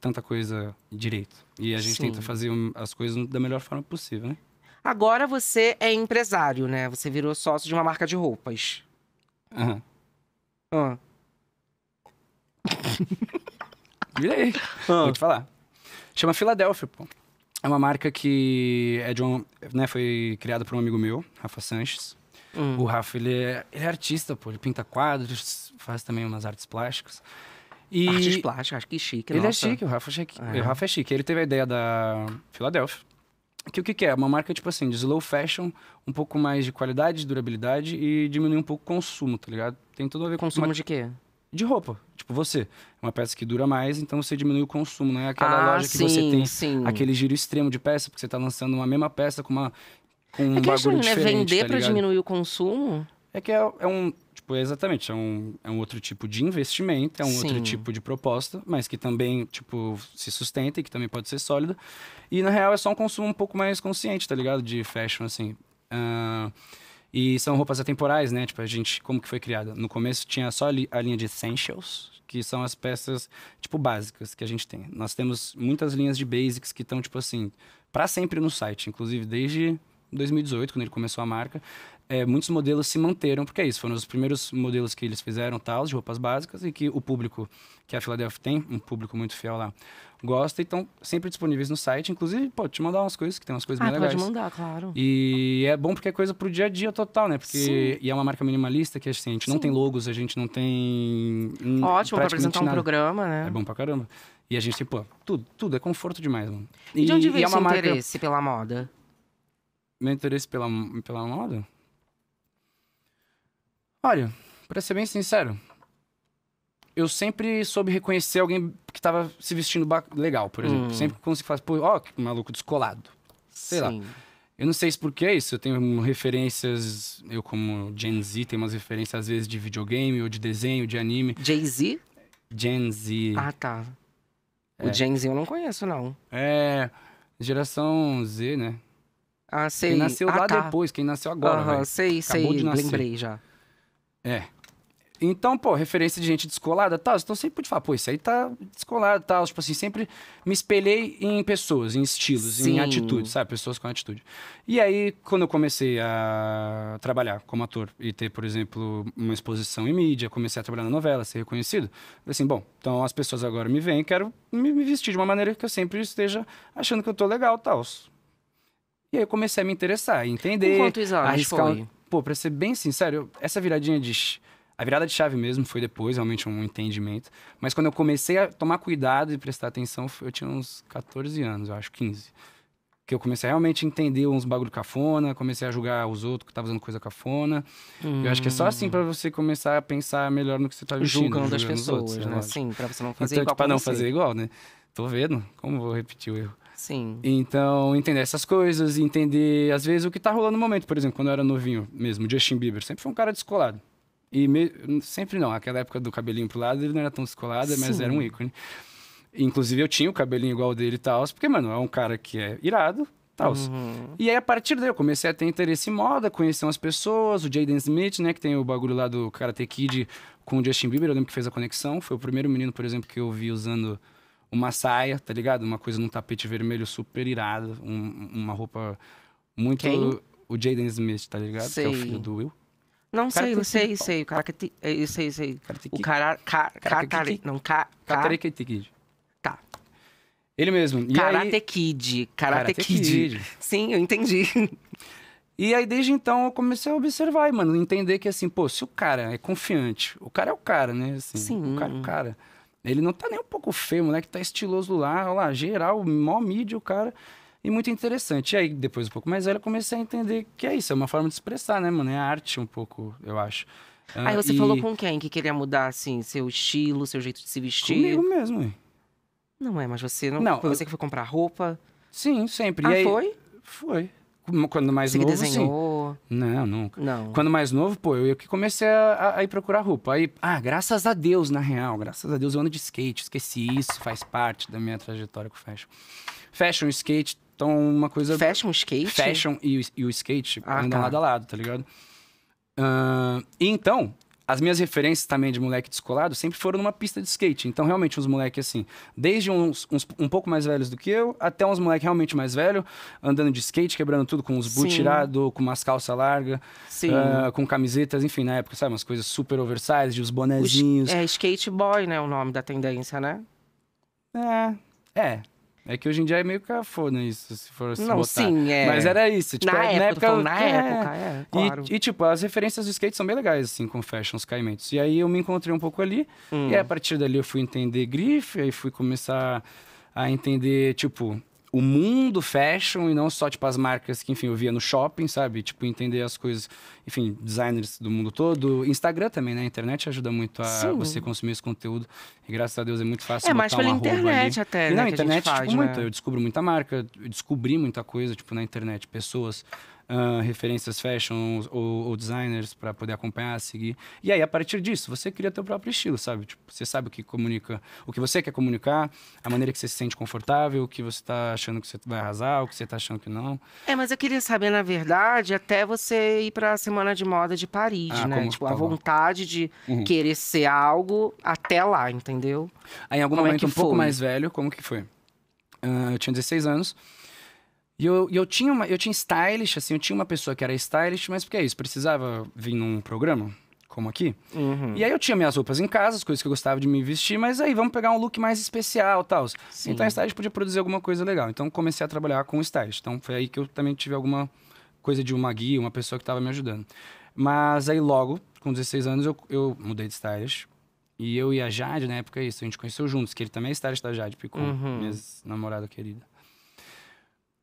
tanta coisa direito. E a gente Sim. tenta fazer as coisas da melhor forma possível, né? Agora você é empresário, né? Você virou sócio de uma marca de roupas. Aham. Uhum. Virei. Uhum. Vou te falar. Chama Filadélfia, pô. É uma marca que é de um, né, foi criada por um amigo meu, Rafa Sanches. Uhum. O Rafa, ele é, ele é artista, pô. Ele pinta quadros, faz também umas artes plásticas. E... Artes plásticas, que chique, Ele é nossa. é chique, o Rafa é chique. É. O Rafa é chique. Ele teve a ideia da Philadelphia. Que o que, que é? Uma marca, tipo assim, de slow fashion, um pouco mais de qualidade, de durabilidade e diminuir um pouco o consumo, tá ligado? Tem tudo a ver com... Consumo de quê? de roupa. Tipo você. É uma peça que dura mais, então você diminui o consumo. Não é aquela ah, loja sim, que você tem sim. aquele giro extremo de peça, porque você está lançando uma mesma peça com uma. Com é um é que bagulho diferente, né? Vender tá para diminuir o consumo? É que é, é um tipo, exatamente, é um, é um outro tipo de investimento, é um Sim. outro tipo de proposta, mas que também, tipo, se sustenta e que também pode ser sólida. E, na real, é só um consumo um pouco mais consciente, tá ligado? De fashion, assim. Uh, e são roupas atemporais, né? Tipo, a gente, como que foi criada? No começo tinha só a linha de essentials, que são as peças, tipo, básicas que a gente tem. Nós temos muitas linhas de basics que estão, tipo assim, para sempre no site, inclusive desde 2018, quando ele começou a marca é, muitos modelos se manteram, porque é isso, foram os primeiros modelos que eles fizeram, tal, de roupas básicas, e que o público que a Philadelphia tem, um público muito fiel lá, gosta então sempre disponíveis no site. Inclusive, pode te mandar umas coisas, que tem umas coisas ah, bem legais. pode mandar, claro. E é bom porque é coisa pro dia a dia total, né? Porque Sim. e é uma marca minimalista que assim, a gente Sim. não tem logos, a gente não tem. Ótimo pra apresentar nada. um programa, né? É bom pra caramba. E a gente tem, pô, tudo, tudo, é conforto demais, mano. E, de onde veio é esse marca... interesse pela moda? Meu interesse pela, pela moda? Olha, para ser bem sincero, eu sempre soube reconhecer alguém que tava se vestindo legal, por exemplo. Hum. Sempre consigo falar, pô, ó, que maluco descolado. Sei Sim. lá. Eu não sei se porque é isso. Eu tenho referências, eu como Gen Z, tenho umas referências às vezes de videogame ou de desenho, de anime. Gen z Gen Z. Ah, tá. É. O Gen Z eu não conheço, não. É. Geração Z, né? Ah, sei. Quem nasceu ah, lá tá. depois, quem nasceu agora. Aham, uh -huh. sei, Acabou sei. De nascer. Lembrei já. É. Então, pô, referência de gente descolada e tal. Então sempre pude falar, pô, isso aí tá descolado e tal. Tipo assim, sempre me espelhei em pessoas, em estilos, Sim. em atitudes, sabe? Pessoas com atitude. E aí, quando eu comecei a trabalhar como ator e ter, por exemplo, uma exposição em mídia, comecei a trabalhar na novela, ser reconhecido, assim, bom, então as pessoas agora me veem, quero me vestir de uma maneira que eu sempre esteja achando que eu tô legal e tal. E aí eu comecei a me interessar, entender. Com quantos pô, pra ser bem sincero, essa viradinha de. A virada de chave mesmo foi depois, realmente um entendimento. Mas quando eu comecei a tomar cuidado e prestar atenção, eu tinha uns 14 anos, eu acho, 15. Que eu comecei a realmente entender uns bagulho cafona, comecei a julgar os outros que tá estavam usando coisa cafona. Hum. Eu acho que é só assim para hum. você começar a pensar melhor no que você tá vestindo, julgando. Julgando as pessoas, outros, né? Sim, pra você não então, fazer então, igual. Tipo, pra não você. fazer igual, né? Tô vendo. Como vou repetir o erro? Sim. Então, entender essas coisas, entender, às vezes, o que tá rolando no momento. Por exemplo, quando eu era novinho mesmo, Justin Bieber sempre foi um cara descolado. E me... sempre não, aquela época do cabelinho pro lado, ele não era tão descolado, Sim. mas era um ícone. Inclusive, eu tinha o cabelinho igual dele e tal, porque, mano, é um cara que é irado, Uhum. E aí, a partir daí, eu comecei a ter interesse em moda, conhecer umas pessoas, o Jaden Smith, né, que tem o bagulho lá do Karate Kid com o Justin Bieber, eu lembro que fez a conexão, foi o primeiro menino, por exemplo, que eu vi usando uma saia, tá ligado? Uma coisa num tapete vermelho super irado, um, uma roupa muito. Quem? O Jaden Smith, tá ligado? Sei. Que é o filho do Will. Não sei, eu sei, sei. O cara que. Eu sei, sei. O cara. Não, Katareke Kid. Tá. Ele mesmo. E Karate aí... Kid. Karate, Karate Kid. Kid. Sim, eu entendi. E aí, desde então, eu comecei a observar, mano. Entender que, assim, pô, se o cara é confiante, o cara é o cara, né? Assim, Sim. O cara é o cara. Ele não tá nem um pouco feio, moleque tá estiloso lá, olha lá, geral, mó mídia o cara. E muito interessante. E aí, depois um pouco mais velho, eu comecei a entender que é isso, é uma forma de expressar, né, mano? É arte um pouco, eu acho. Ah, aí você e... falou com quem que queria mudar, assim, seu estilo, seu jeito de se vestir? Comigo mesmo, hein? Não é, mas você não. não foi você que foi comprar roupa? Sim, sempre. Ah, aí... foi? Foi. Quando mais Você novo, desenhou? sim. Não, nunca. Não. Quando mais novo, pô, eu que comecei a, a, ir procurar roupa. Aí, ah, graças a Deus, na real, graças a Deus eu ando de skate, esqueci isso, faz parte da minha trajetória com fashion. Fashion, skate, então uma coisa... Fashion, skate? Fashion e, e o skate ah, andam tá. lado a lado, tá ligado? Uh, então, as minhas referências também de moleque descolado sempre foram numa pista de skate. Então, realmente, uns moleques assim, desde uns, uns, um pouco mais velhos do que eu, até uns moleques realmente mais velho, andando de skate, quebrando tudo, com os boot tirados, com umas calças largas, uh, ah, com camisetas, enfim, na época, sabe, umas coisas super oversized, os bonezinhos. é é boy né, o nome da tendência, né? É, é. É que hoje em dia é meio cafona isso, se for assim. Não, botar. sim, é. Mas era isso. Tipo, na, é, época, na época. É. época é, claro. e, e, tipo, as referências do skate são bem legais, assim, com os caimentos. E aí eu me encontrei um pouco ali. Hum. E aí, hum. a partir dali eu fui entender grife, aí fui começar a entender, tipo, o mundo fashion e não só, tipo, as marcas que, enfim, eu via no shopping, sabe? Tipo, entender as coisas, enfim, designers do mundo todo. Instagram também, né? A internet ajuda muito a Sim. você consumir esse conteúdo. E graças a Deus é muito fácil É mais pela internet ali. até, né? Não, internet, a tipo, faz, muito. Né? Eu descubro muita marca, eu descobri muita coisa, tipo, na internet. Pessoas, uh, referências fashion ou, ou designers para poder acompanhar, seguir. E aí, a partir disso, você cria teu próprio estilo, sabe? Tipo, você sabe o que comunica, o que você quer comunicar, a maneira que você se sente confortável, o que você está achando que você vai arrasar, o que você está achando que não. É, mas eu queria saber, na verdade, até você ir para a Semana de Moda de Paris, ah, né? Tipo, tá a vontade de uhum. querer ser algo até lá, entendeu? Aí, em algum como é momento, é um foi? pouco mais velho, como que foi? Uh, eu tinha 16 anos. E eu, eu tinha uma, eu tinha stylish, assim, eu tinha uma pessoa que era stylish, mas porque é isso, precisava vir num programa, como aqui. Uhum. E aí eu tinha minhas roupas em casa, as coisas que eu gostava de me vestir, mas aí vamos pegar um look mais especial tal. Então a stylist podia produzir alguma coisa legal. Então comecei a trabalhar com stylist. Então foi aí que eu também tive alguma coisa de uma guia, uma pessoa que estava me ajudando. Mas aí logo, com 16 anos, eu, eu mudei de stylist. E eu e a Jade, na época, é isso, a gente conheceu juntos, que ele também é stylist da Jade Picon, uhum. minha namorada querida.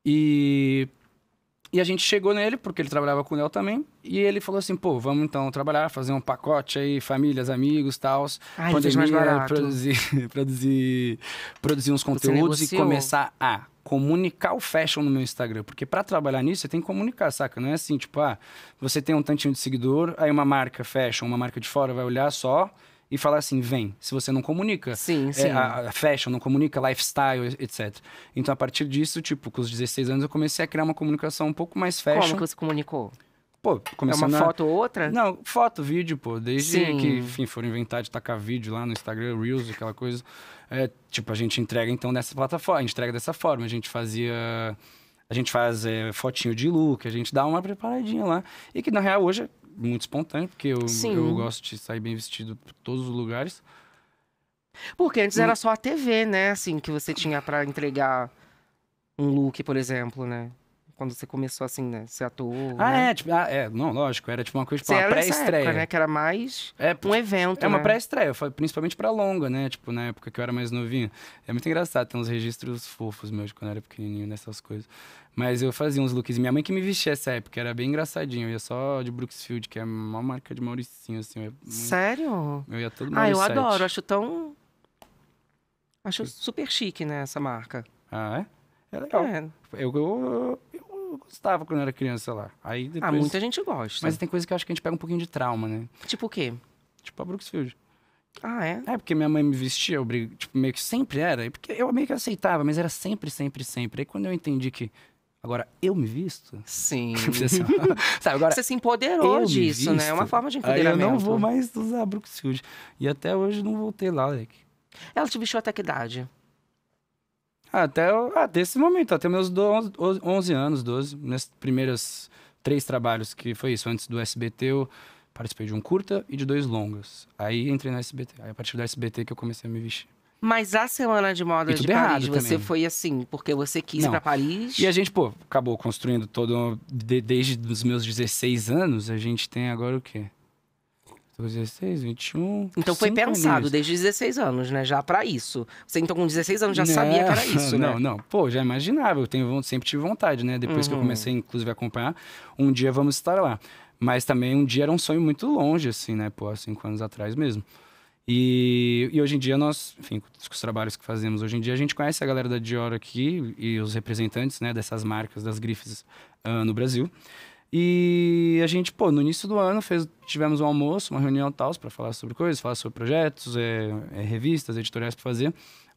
E, e a gente chegou nele, porque ele trabalhava com o Léo também, e ele falou assim, pô, vamos então trabalhar, fazer um pacote aí, famílias, amigos, tal. Ah, produzir, produzir, produzir uns conteúdos e começar a comunicar o fashion no meu Instagram. Porque para trabalhar nisso, você tem que comunicar, saca? Não é assim, tipo, ah, você tem um tantinho de seguidor, aí uma marca fashion, uma marca de fora vai olhar só e falar assim, vem, se você não comunica. Sim, é, sim. É, a, a fashion não comunica, lifestyle, etc. Então, a partir disso, tipo, com os 16 anos, eu comecei a criar uma comunicação um pouco mais fashion. Como que você comunicou? Pô, começou É uma foto ou outra? Não, foto, vídeo, pô. Desde Sim. que, enfim, foram inventar de tacar vídeo lá no Instagram, Reels, aquela coisa. É, tipo, a gente entrega, então, nessa plataforma. A gente entrega dessa forma. A gente fazia... A gente faz é, fotinho de look, a gente dá uma preparadinha lá. E que, na real, hoje é muito espontâneo, porque eu, eu gosto de sair bem vestido por todos os lugares. Porque antes era só a TV, né? Assim, que você tinha para entregar um look, por exemplo, né? Quando você começou assim, né? Você atuou. Ah, né? é, tipo, ah, é, não, lógico, era tipo uma coisa, tipo, uma pré-estreia. né? Que era mais é, um tipo, evento. É uma né? pré-estreia, principalmente pra longa, né? Tipo, na época que eu era mais novinho. É muito engraçado, tem uns registros fofos meus quando eu era pequenininho nessas coisas. Mas eu fazia uns looks. Minha mãe que me vestia essa época, era bem engraçadinho. Eu ia só de Brooksfield, que é uma marca de Mauricinho, assim. Eu muito... Sério? Eu ia todo Ah, eu adoro, acho tão. Acho super chique, né, essa marca. Ah, é? É legal. É. Eu, eu, eu, eu gostava quando eu era criança lá. Aí ah, depois... Ah, muita gente gosta. Mas tem coisa que eu acho que a gente pega um pouquinho de trauma, né? Tipo o quê? Tipo a Brooksfield. Ah, é? É, porque minha mãe me vestia, eu brigo, tipo, meio que sempre era. Porque eu meio que aceitava, mas era sempre, sempre, sempre. Aí quando eu entendi que Agora, eu me visto? Sim. Assim, sabe, agora, Você se empoderou disso, né? É uma forma de empoderamento. Aí eu não vou mais usar a Brooksfield. E até hoje não voltei lá, leque Ela te vestiu até que idade? Até, ah, até esse momento, até meus 12, 11 anos, 12, nesses primeiros três trabalhos que foi isso. Antes do SBT, eu participei de um curta e de dois longas. Aí entrei no SBT. Aí a partir do SBT que eu comecei a me vestir. Mas a semana de moda de Paris, você também. foi assim, porque você quis Não. ir pra Paris. E a gente, pô, acabou construindo todo. desde os meus 16 anos, a gente tem agora o quê? 16, 21. Então foi pensado desde 16 anos, né? Já para isso. Você então com 16 anos já não, sabia que era isso, não, né? Não, não. Pô, já imaginava. Eu tenho, sempre tive vontade, né? Depois uhum. que eu uhum. comecei, inclusive, a acompanhar, um dia vamos estar lá. Mas também um dia era um sonho muito longe, assim, né? Pô, há cinco anos atrás mesmo. E, e hoje em dia nós, enfim, com os trabalhos que fazemos hoje em dia, a gente conhece a galera da Dior aqui e os representantes, né? Dessas marcas, das grifes uh, no Brasil. E a gente, pô, no início do ano fez, tivemos um almoço, uma reunião tal, para falar sobre coisas, falar sobre projetos, é, é, revistas, editoriais para fazer.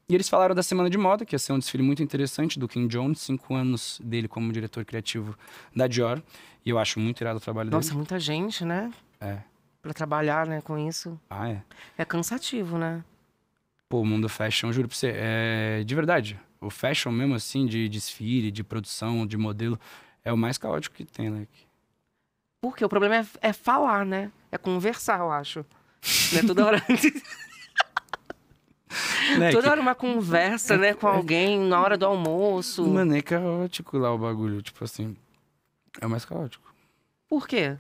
E eles falaram da Semana de Moda, que ia ser um desfile muito interessante do Kim Jones, cinco anos dele como diretor criativo da Dior. E eu acho muito irado o trabalho Nossa, dele. Nossa, muita gente, né? É. Pra trabalhar, né, com isso. Ah, é? É cansativo, né? Pô, o mundo fashion, juro pra você, é de verdade. O fashion mesmo, assim, de desfile, de produção, de modelo, é o mais caótico que tem, né? Porque o problema é, é falar, né? É conversar, eu acho. Né? Toda hora. né, Toda que... hora uma conversa, é, né, é, com é. alguém na hora do almoço. Mano, é caótico lá o bagulho, tipo assim. É o mais caótico. Por quê?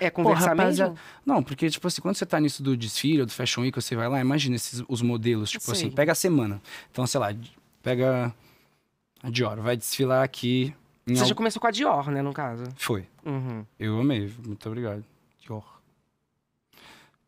É conversar mesmo. rapaz, mesmo? Não, porque, tipo assim, quando você tá nisso do desfile ou do Fashion Week, você vai lá, imagina esses, os modelos, tipo assim, Sim. assim, pega a semana. Então, sei lá, pega a Dior, vai desfilar aqui você al... já começou com a Dior, né, no caso? Foi. Uhum. Eu amei, muito obrigado. Dior.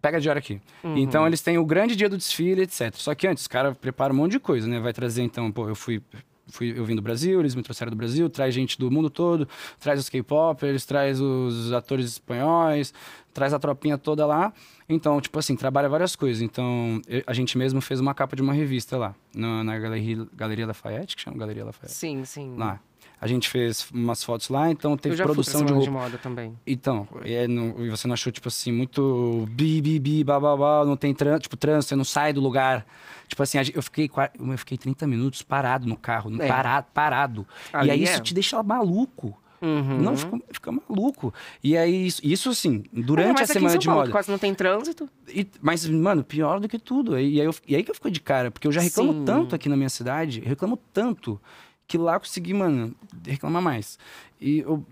Pega a Dior aqui. Uhum. Então eles têm o grande dia do desfile, etc. Só que antes, os caras preparam um monte de coisa, né? Vai trazer, então, pô, eu fui Fui, eu vim do Brasil, eles me trouxeram do Brasil, traz gente do mundo todo, traz os K-popers, traz os atores espanhóis, traz a tropinha toda lá. Então, tipo assim, trabalha várias coisas. Então, eu, a gente mesmo fez uma capa de uma revista lá, na, na galeria, galeria Lafayette, que chama Galeria Lafayette. Sim, sim. Lá. A gente fez umas fotos lá, então teve produção de roupa. de moda também. Então, é, não, e você não achou, tipo assim, muito bi, bi, bi, bababá, não tem trânsito, tipo, trânsito, você não sai do lugar. Tipo assim, eu fiquei, eu fiquei 30 minutos parado no carro, é. parado, parado. Ali e aí é. isso te deixa maluco. Uhum. Não, fica, fica, maluco. E aí, isso, isso assim, durante é, mas a semana São de moda. Quase não tem trânsito. E, mas, mano, pior do que tudo. E, e, aí eu, e aí que eu fico de cara, porque eu já reclamo Sim. tanto aqui na minha cidade, reclamo tanto que lá consegui, mano, reclamar mais. E o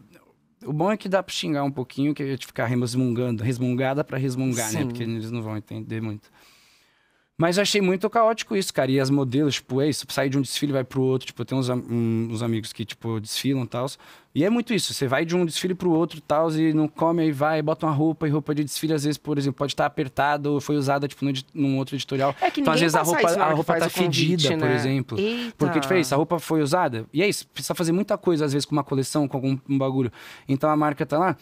o bom é que dá pra xingar um pouquinho, que a é gente ficar resmungando, resmungada pra resmungar, né? Sim. né? Porque eles não vão entender muito. Mas eu achei muito caótico isso, cara. E as modelos, tipo, é isso, sai de um desfile vai pro outro. Tipo, tem uns, um, uns amigos que, tipo, desfilam e tal. E é muito isso. Você vai de um desfile pro outro e tal, e não come, aí vai, bota uma roupa, e roupa de desfile, às vezes, por exemplo, pode estar tá apertada ou foi usada, tipo, num, num outro editorial. É então, às vezes, a roupa, né? a roupa tá convite, fedida, né? por exemplo. Eita. Porque, tipo, é isso, a roupa foi usada. E é isso, precisa fazer muita coisa, às vezes, com uma coleção, com algum um bagulho. Então a marca tá lá.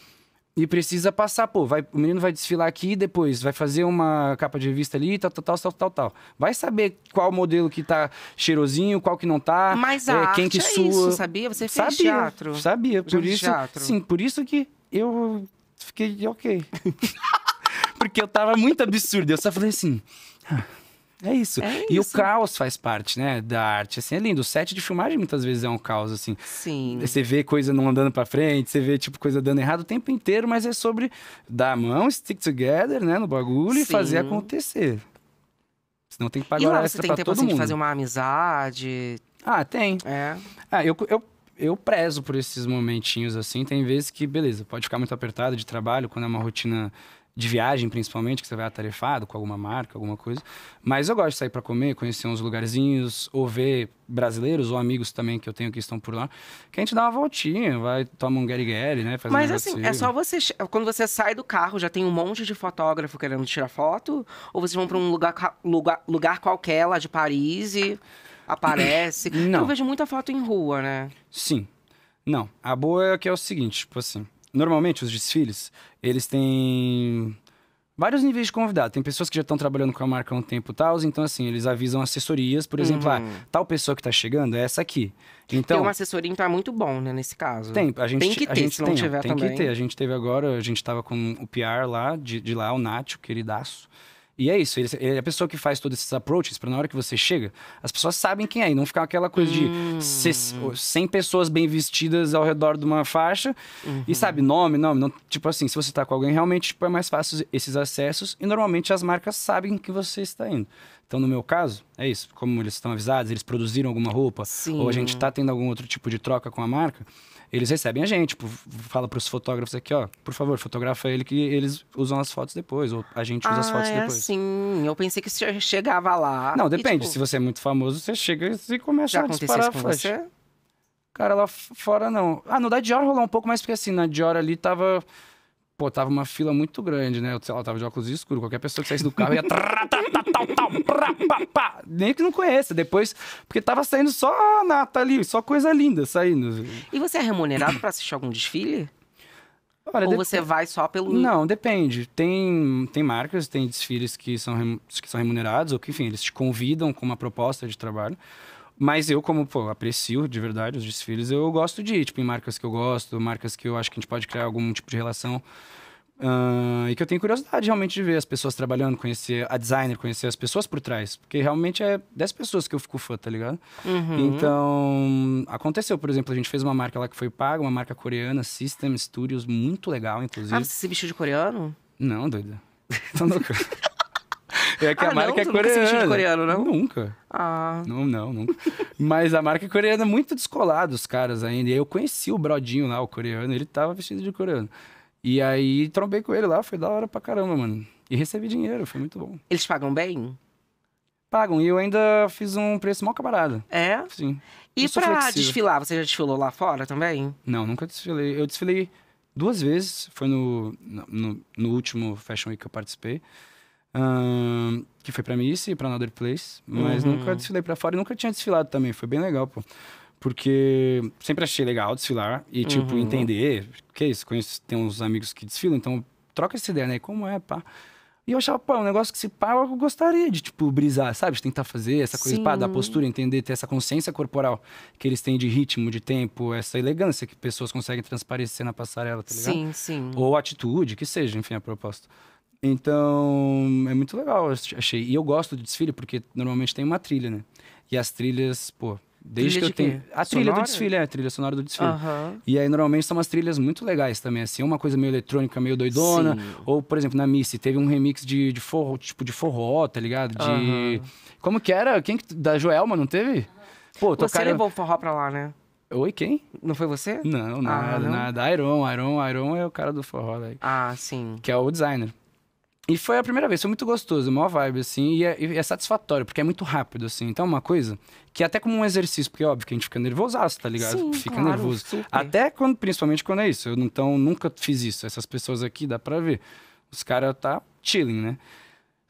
E precisa passar, pô, vai, o menino vai desfilar aqui depois vai fazer uma capa de revista ali, tal, tal, tal, tal, tal. Vai saber qual modelo que tá cheirosinho, qual que não tá, Mas a é, quem que é sua. Isso, sabia? Você fez sabia, teatro. Sabia, por isso. Teatro. Sim, por isso que eu fiquei ok. Porque eu tava muito absurdo. Eu só falei assim. Ah é isso. É e isso. o caos faz parte, né, da arte. Assim, é lindo. O set de filmagem muitas vezes é um caos, assim. Sim. Você vê coisa não andando para frente, você vê, tipo, coisa dando errado o tempo inteiro, mas é sobre dar a mão, stick together, né, no bagulho Sim. e fazer acontecer. Senão tem que pagar e lá, extra você tem pra todo mundo. de fazer uma amizade. Ah, tem. É. Ah, eu, eu, eu prezo por esses momentinhos, assim. Tem vezes que, beleza, pode ficar muito apertado de trabalho, quando é uma rotina de viagem, principalmente, que você vai atarefado com alguma marca, alguma coisa. Mas eu gosto de sair para comer, conhecer uns lugarzinhos, ou ver brasileiros ou amigos também que eu tenho que estão por lá, que a gente dá uma voltinha, vai, toma um guerigueri, né? Mas um assim, é só você. Quando você sai do carro, já tem um monte de fotógrafo querendo tirar foto? Ou vocês vão para um lugar, lugar, lugar qualquer lá de Paris e aparece? Não. Eu vejo muita foto em rua, né? Sim. Não. A boa é que é o seguinte, tipo assim normalmente os desfiles, eles têm vários níveis de convidado. Tem pessoas que já estão trabalhando com a marca há um tempo tal, então assim, eles avisam assessorias, por exemplo, uhum. ah, tal pessoa que está chegando é essa aqui. Então, tem uma assessoria, então é muito bom, né, nesse caso. Tem, a gente tem que ter, gente, se não tiver tem também. Tem que ter, a gente teve agora, a gente estava com o PR lá, de, de lá, o Nath, o queridaço. E é isso, ele, ele é a pessoa que faz todos esses approaches para na hora que você chega, as pessoas sabem quem é, e não ficar aquela coisa hum. de 100 pessoas bem vestidas ao redor de uma faixa uhum. e sabe, nome, nome, não, tipo assim, se você tá com alguém, realmente tipo, é mais fácil esses acessos e normalmente as marcas sabem que você está indo. Então, no meu caso, é isso. Como eles estão avisados, eles produziram alguma roupa, Sim. ou a gente está tendo algum outro tipo de troca com a marca, eles recebem a gente. Tipo, fala para os fotógrafos aqui, ó, por favor, fotografa ele que eles usam as fotos depois, ou a gente usa ah, as fotos é depois. Sim, eu pensei que você chegava lá. Não, depende. E, tipo, se você é muito famoso, você chega e começa já a disparar isso com você? Cara, lá fora não. Ah, no da Dior rolou um pouco mais, porque assim, na Dior ali tava pô, tava uma fila muito grande, né? Eu, sei lá, tava de óculos escuros, qualquer pessoa que saísse do carro ia. Nem que não conheça, depois. Porque tava saindo só nata ali, só coisa linda saindo. E você é remunerado para assistir algum desfile? Olha, Ou dep... você vai só pelo. Não, depende. Tem, tem marcas, tem desfiles que são, que são remunerados, ou que, enfim, eles te convidam com uma proposta de trabalho. Mas eu, como, pô, aprecio de verdade os desfiles, eu gosto de ir, tipo, em marcas que eu gosto, marcas que eu acho que a gente pode criar algum tipo de relação. Uh, e que eu tenho curiosidade realmente de ver as pessoas trabalhando, conhecer a designer, conhecer as pessoas por trás. Porque realmente é 10 pessoas que eu fico fã, tá ligado? Uhum. Então, aconteceu, por exemplo, a gente fez uma marca lá que foi paga, uma marca coreana, System Studios, muito legal, inclusive. Ah, você se vestiu de coreano? Não, doida. Tá louco. É que ah, a marca é coreana. Nunca de coreano, não? Nunca. Ah. Não, não, nunca. Mas a marca é coreana é muito descolada, os caras ainda. E aí eu conheci o Brodinho lá, o coreano, ele tava vestido de coreano. E aí trombei com ele lá, foi da hora pra caramba, mano. E recebi dinheiro, foi muito bom. Eles pagam bem? Pagam, e eu ainda fiz um preço mal camarada. É? Sim. E para desfilar, você já desfilou lá fora também? Não, nunca desfilei. Eu desfilei duas vezes, foi no, no, no último Fashion Week que eu participei que foi para Miss e pra Another Place. Mas uhum. nunca desfilei para fora e nunca tinha desfilado também. Foi bem legal, pô. Porque sempre achei legal desfilar e, tipo, uhum. entender. Que é isso, conheço, tem uns amigos que desfilam, então troca essa ideia, né? Como é, pá? E eu achava, pô, é um negócio que se pá, eu gostaria de, tipo, brisar, sabe? De tentar fazer essa coisa, Sim. pá, postura, entender, ter essa consciência corporal que eles têm de ritmo, de tempo, essa elegância que pessoas conseguem transparecer na passarela, tá ligado? Sim, sim. Ou atitude, que seja, enfim, a proposta. Então, é muito legal, achei. E eu gosto de desfile porque normalmente tem uma trilha, né? E as trilhas, pô, desde trilha que eu tenho. A trilha sonora? do desfile, é, a trilha sonora do desfile. E aí, normalmente, são umas trilhas muito legais também, assim, uma coisa meio eletrônica, meio doidona. Sim. Ou, por exemplo, na Missy teve um remix de, de forró, tipo de forró, tá ligado? De. Como que era? Quem que... Da Joelma, não teve? Pô, tô Você levou o forró pra lá, né? Oi, quem? Não foi você? Não, ah, nada, ah, não? nada. Iron, Iron, Iron é o cara do forró daí. Ah, sim. Que é o designer. E foi a primeira vez, foi muito gostoso, maior vibe, assim, e é, e é, satisfatório, porque é muito rápido, assim. Então, uma coisa que até como um exercício, porque é óbvio que a gente fica nervosaço, tá ligado? Sim, fica claro, nervoso. Super. Até quando, principalmente quando é isso. Eu então nunca fiz isso. Essas pessoas aqui, dá pra ver. Os caras tá chilling, né?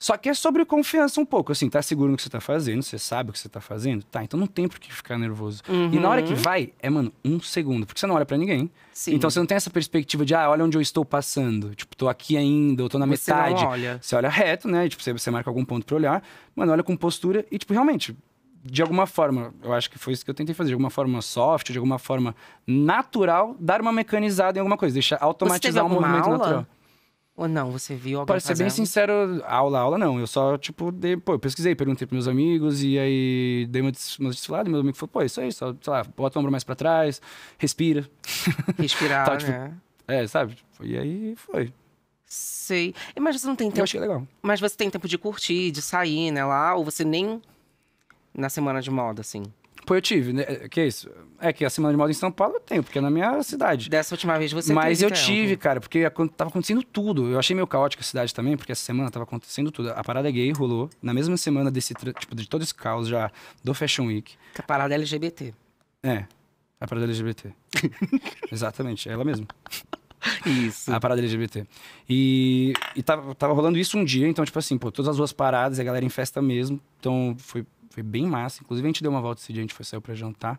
Só que é sobre confiança um pouco, assim, tá seguro no que você tá fazendo, você sabe o que você tá fazendo, tá, então não tem por que ficar nervoso. Uhum. E na hora que uhum. vai, é, mano, um segundo, porque você não olha para ninguém. Sim. Então você não tem essa perspectiva de, ah, olha onde eu estou passando, tipo, tô aqui ainda, ou tô na você metade. Não olha. Você olha reto, né, tipo, você, você marca algum ponto pra olhar, mano, olha com postura e, tipo, realmente, de alguma forma, eu acho que foi isso que eu tentei fazer, de alguma forma soft, de alguma forma natural, dar uma mecanizada em alguma coisa, deixar automatizar um movimento aula? natural. Ou não, você viu alguém Para ser bem sincero, aula, aula não. Eu só, tipo, dei, pô, eu pesquisei, perguntei pros meus amigos e aí dei uma, uma desfilada e meu amigo falou, pô, é isso aí, só, sei lá, bota o ombro mais pra trás, respira. Respirar, tá, tipo, né? É, sabe? E aí foi. Sei. Mas você não tem tempo... Eu achei legal. Mas você tem tempo de curtir, de sair, né, lá? Ou você nem... Na semana de moda, assim? Pô, eu tive, né? É, que é isso? É que a Semana de Moda em São Paulo eu tenho, porque é na minha cidade. Dessa última vez você Mas teve eu tempo. tive, cara, porque tava acontecendo tudo. Eu achei meio caótica a cidade também, porque essa semana tava acontecendo tudo. A parada gay rolou na mesma semana desse, tipo, de todo esse caos já do Fashion Week. A parada LGBT. É, a parada LGBT. É, Exatamente, é ela mesma. Isso. A parada LGBT. E, e tava, tava rolando isso um dia, então, tipo assim, pô, todas as duas paradas, a galera em festa mesmo. Então, foi foi bem massa. Inclusive, a gente deu uma volta esse dia, a gente foi sair pra jantar.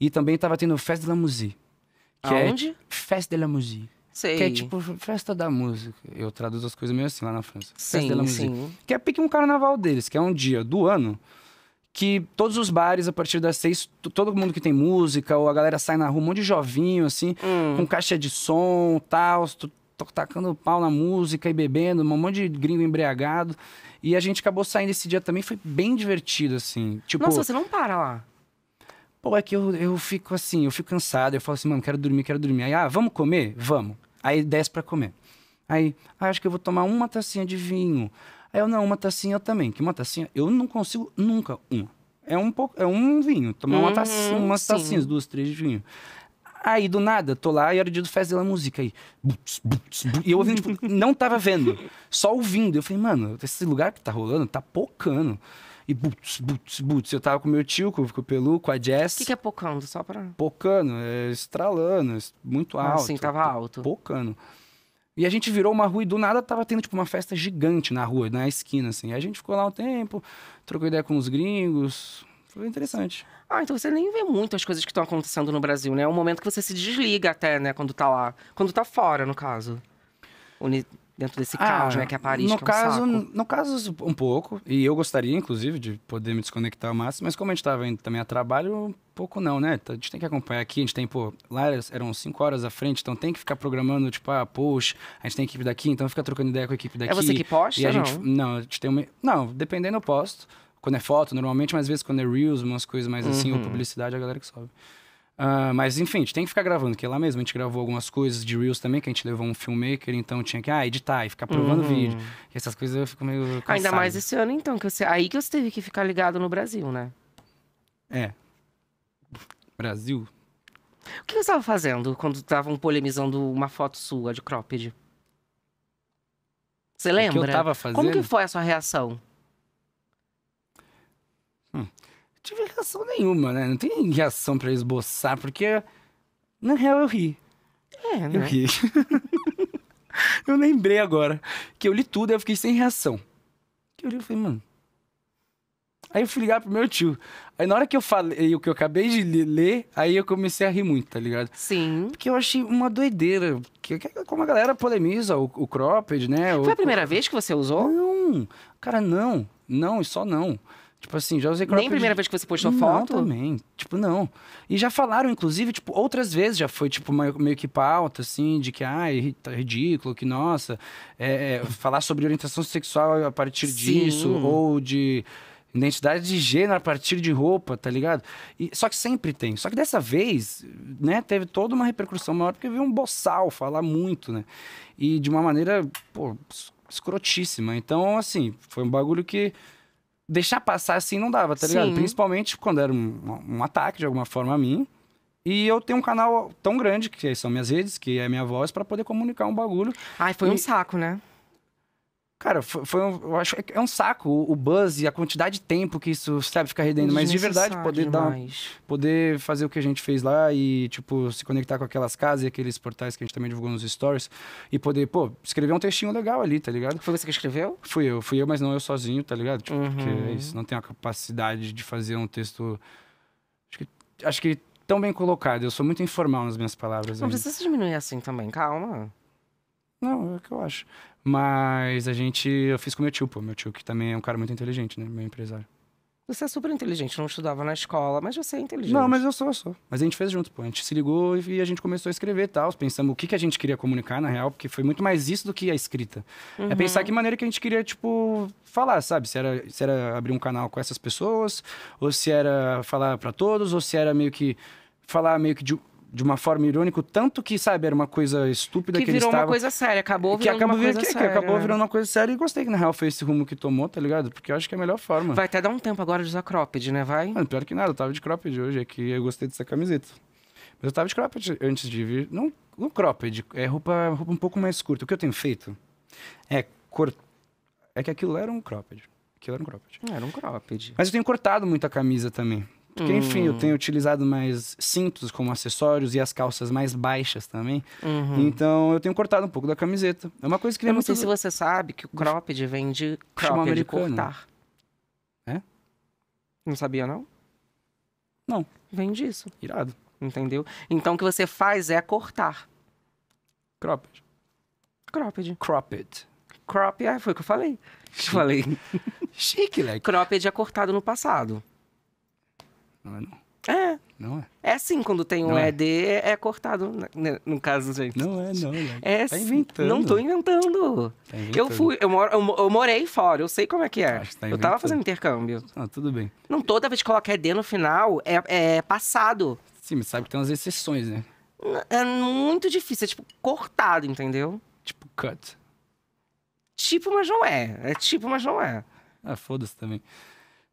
E também tava tendo Festa de la Musique. Que é Aonde? É, Festa de la Musique. Sei. Que é tipo festa da música. Eu traduzo as coisas meio assim lá na França. Sim, festa de la Musique. Sim. Que é pique um carnaval deles, que é um dia do ano que todos os bares, a partir das seis, todo mundo que tem música, ou a galera sai na rua, um monte de jovinho, assim, hum. com caixa de som, tal, tacando pau na música e bebendo, um monte de gringo embriagado. E a gente acabou saindo esse dia também, foi bem divertido, assim. Tipo, Nossa, você não para lá. Pô, é que eu, eu fico assim, eu fico cansado, eu falo assim, mano, quero dormir, quero dormir. Aí, ah, vamos comer? Vamos. Aí desce pra comer. Aí, ah, acho que eu vou tomar uma tacinha de vinho. Aí eu, não, uma tacinha eu também. Que uma tacinha? Eu não consigo nunca uma. É um pouco, é um vinho. Tomar uhum, uma tacinha, umas sim. tacinhas, duas, três de vinho. Aí do nada, tô lá e era o dia do Festa da Música. Aí, e eu ouvindo, tipo, não tava vendo, só ouvindo. Eu falei, mano, esse lugar que tá rolando tá pocando. E butz, butz, butz. Eu tava com meu tio, com, o Pelu, com a Jess. O que, que, é pocando? Só pra. Pocando, é estralando, muito ah, alto. assim sim, tava alto. Pocando. E a gente virou uma rua e do nada tava tendo, tipo, uma festa gigante na rua, na esquina, assim. E a gente ficou lá um tempo, trocou ideia com os gringos, foi interessante. Ah, então você nem vê muito as coisas que estão acontecendo no Brasil, né? É um momento que você se desliga até, né? Quando tá lá. Quando tá fora, no caso. Dentro desse ah, caos, né? Que é Paris, no que é um caso, saco. No caso, um pouco. E eu gostaria, inclusive, de poder me desconectar ao máximo. Mas como a gente tava indo também a trabalho, um pouco não, né? Então, a gente tem que acompanhar aqui. A gente tem, pô... Lá eram cinco horas à frente, então tem que ficar programando, tipo, ah, poxa, a gente tem equipe daqui, então fica trocando ideia com a equipe daqui. É você que posta, e a não? Gente, não, a gente tem uma... Não, dependendo, eu posto. Quando é foto, normalmente, mas às vezes quando é Reels, umas coisas mais assim, ou uhum. publicidade, a galera que sobe. Uh, mas enfim, a gente tem que ficar gravando, porque é lá mesmo a gente gravou algumas coisas de Reels também, que a gente levou um filmmaker, então tinha que ah, editar e ficar provando uhum. vídeo. E essas coisas eu fico meio. Cansado. Ainda mais esse ano, então, que você, aí que você teve que ficar ligado no Brasil, né? É. Brasil? O que você estava fazendo quando estavam polemizando uma foto sua de cropped? Você lembra? O que eu tava fazendo? Como que foi a sua reação? Hum. Não tive reação nenhuma, né? Não tem reação para esboçar, porque na real eu ri. É, né? Eu ri. eu lembrei agora que eu li tudo e eu fiquei sem reação. Eu li e falei, mano. Aí eu fui ligar pro meu tio. Aí na hora que eu falei o que eu acabei de ler, aí eu comecei a rir muito, tá ligado? Sim. Porque eu achei uma doideira. Que, como a galera polemiza o, o cropped, né? Foi o, a primeira o... vez que você usou? Não, cara, não. Não, e só não. Tipo assim, já usei cropped. Nem a primeira vez que você postou não, foto? também. Tipo, não. E já falaram, inclusive, tipo, outras vezes já foi, tipo, meio que pauta, assim, de que, ai, ah, é tá ridículo, que nossa. É, é, falar sobre orientação sexual a partir Sim. disso, ou de identidade de gênero a partir de roupa, tá ligado? E, só que sempre tem. Só que dessa vez, né, teve toda uma repercussão maior, porque veio um boçal falar muito, né? E de uma maneira, pô, escrotíssima. Então, assim, foi um bagulho que deixar passar assim não dava, tá ligado? Sim. Principalmente quando era um, um, ataque de alguma forma a mim. E eu tenho um canal tão grande, que são minhas redes, que é minha voz, para poder comunicar um bagulho. Ai, foi e... um saco, né? Cara, foi, foi um, eu acho é, é um saco o, buzz e a quantidade de tempo que isso, sabe, ficar rendendo. Mas de verdade, poder demais. dar. Poder fazer o que a gente fez lá e, tipo, se conectar com aquelas casas e aqueles portais que a gente também divulgou nos stories. E poder, pô, escrever um textinho legal ali, tá ligado? Foi você que escreveu? Fui eu, fui eu, mas não eu sozinho, tá ligado? Tipo, uhum. porque é isso, não tenho a capacidade de fazer um texto. Acho que, acho que tão bem colocado. Eu sou muito informal nas minhas palavras. Não ainda. precisa diminuir assim também, calma. Não, é o que eu acho. Mas a gente, eu fiz com meu tio, pô, meu tio que também é um cara muito inteligente, né, meu empresário. Você é super inteligente, não estudava na escola, mas você é inteligente. Não, mas eu sou, eu sou. Mas a gente fez junto, pô. A gente se ligou e a gente começou a escrever e tal. Pensamos o que, que a gente queria comunicar, na real, porque foi muito mais isso do que a escrita. É uhum. É pensar que maneira que a gente queria, tipo, falar, sabe? Se era, se era abrir um canal com essas pessoas, ou se era falar para todos, ou se era meio que falar meio que de de uma forma irônica, tanto que, sabe, era uma coisa estúpida que, que virou eles estavam... uma coisa séria, acabou virando que acabou uma coisa que, séria. Que acabou virando uma coisa séria e gostei que, na real, foi esse rumo que tomou, tá ligado? Porque eu acho que é a melhor forma. Vai até dar um tempo agora de usar cropped, né? Vai? Mano, pior que nada, eu tava de cropped hoje, é que eu gostei dessa camiseta. Mas eu tava de cropped antes de vir... Não, cropped, é roupa, roupa um pouco mais curta. O que eu tenho feito é cortar... É que aquilo era um cropped. Aquilo era um cropped. Era um cropped. Mas eu tenho cortado muito a camisa também. Porque, hum. enfim, eu hum. tenho utilizado mais cintos como acessórios e as calças mais baixas também. Uhum. Então, eu tenho cortado um pouco da camiseta. É uma coisa que... Eu não sei se você sabe que o cropped vem de cropped, de cortar. É? Não sabia, não? Não. Vem disso. Irado. Entendeu? Então, o que você faz é cortar. Cropped. Cropped. Cropped. Cropped, é, foi o que eu falei. Chique. Falei. Chique, né? Cropped é cortado no passado. Não é não? É. Não é? É assim, quando tem um não ED, é. é cortado, né? Né, no caso, gente. Não é, não. não. É. é, tá assim, inventando. Não tô inventando. Tá inventando. Eu fui, eu, moro, eu, eu, morei fora, eu sei como é que é. Tá eu tava fazendo intercâmbio. Ah, tudo bem. Não, toda vez que coloca ED no final, é, é passado. Sim, mas sabe que tem umas exceções, né? É, é muito difícil, é tipo cortado, entendeu? Tipo cut. Tipo, mas não é. É tipo, mas não é. Ah, foda-se também.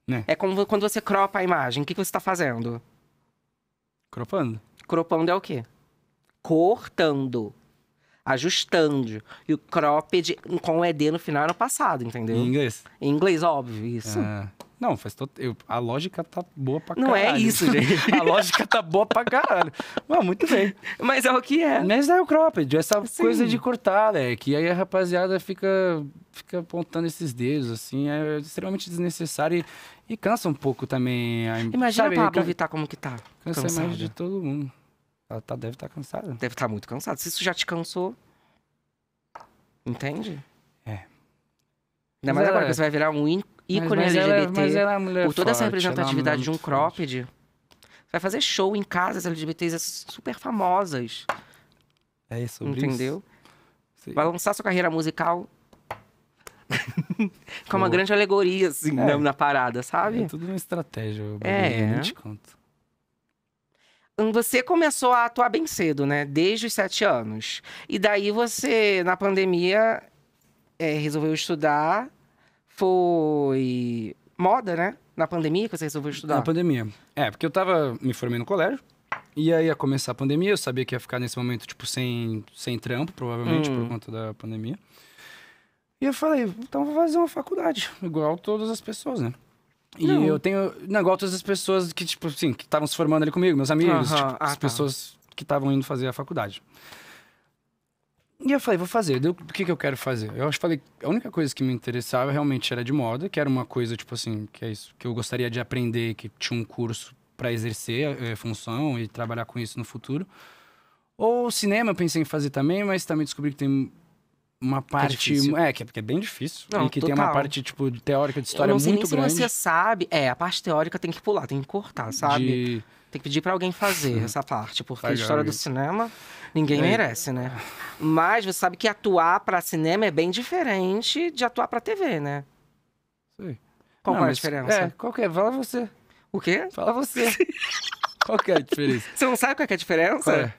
É. é como quando você cropa a imagem. O que, que você está fazendo? Cropando. Cropando é o quê? Cortando. Ajustando. E o cropped com o ED no final era passado, entendeu? Em inglês. Em inglês, óbvio, isso. É. Não, faz todo. Eu... Tá é a lógica tá boa pra caralho. Não é isso, gente. a lógica tá boa pra caralho. Mas muito bem. Mas é o que é. Mas é o cropped, essa Sim. coisa de cortar, né? Que aí a rapaziada fica, fica apontando esses dedos, assim, é extremamente desnecessário. E e cansa um pouco também. A... Imagina sabe, a Pablo can... Vittar como que tá. Cansa cansada. mais de todo mundo. Ela tá, deve estar tá cansada. Deve estar tá muito cansada. Se isso já te cansou. Entende? É. Ainda mais agora que você vai virar um ícone mas, mas LGBT. Ela, ela é por é toda forte, essa é representatividade é de um cropped. Você vai fazer show em casas LGBTs super famosas. É isso, Entendeu? Isso. Vai lançar sua carreira musical Fica uma grande alegoria, assim, é. na, parada, sabe? É tudo uma estratégia. É. Nem te conto. Hum, você começou a atuar bem cedo, né? Desde os sete anos. E daí você, na pandemia, é, resolveu estudar. Foi moda, né? Na pandemia que você resolveu estudar? Na pandemia. É, porque eu tava me formei no colégio. E aí ia começar a pandemia, eu sabia que ia ficar nesse momento, tipo, sem, sem trampo, provavelmente, hum. por conta da pandemia. E eu falei, então vou fazer uma faculdade, igual todas as pessoas, né? E não. eu tenho. Não, igual todas as pessoas que, tipo, assim, que estavam se formando ali comigo, meus amigos, tipo, ah, as tá. pessoas que estavam indo fazer a faculdade. E eu falei, vou fazer. Deu, o que, que eu quero fazer? Eu acho falei, a única coisa que me interessava realmente era de moda, que era uma coisa, tipo assim, que é isso, que eu gostaria de aprender, que tinha um curso para exercer a, eh, a função e trabalhar com isso no futuro. Ou cinema eu pensei em fazer também, mas também descobri que tem uma é parte. É, é, que, é, que é bem difícil. Não, e que total. tem uma parte, tipo, teórica de história eu não sei muito nem grande. Se você sabe. É, a parte teórica tem que pular, tem que cortar, sabe? De... Tem que pedir para alguém fazer essa parte, porque a história do cinema ninguém é. merece, né? Mas você sabe que atuar para cinema é bem diferente de atuar para TV, né? Sim. Qual, não, é a diferença? É, qual que é? Fala você. O quê? Fala você. qual que é a diferença? Você não sabe qual é a diferença? Qual é?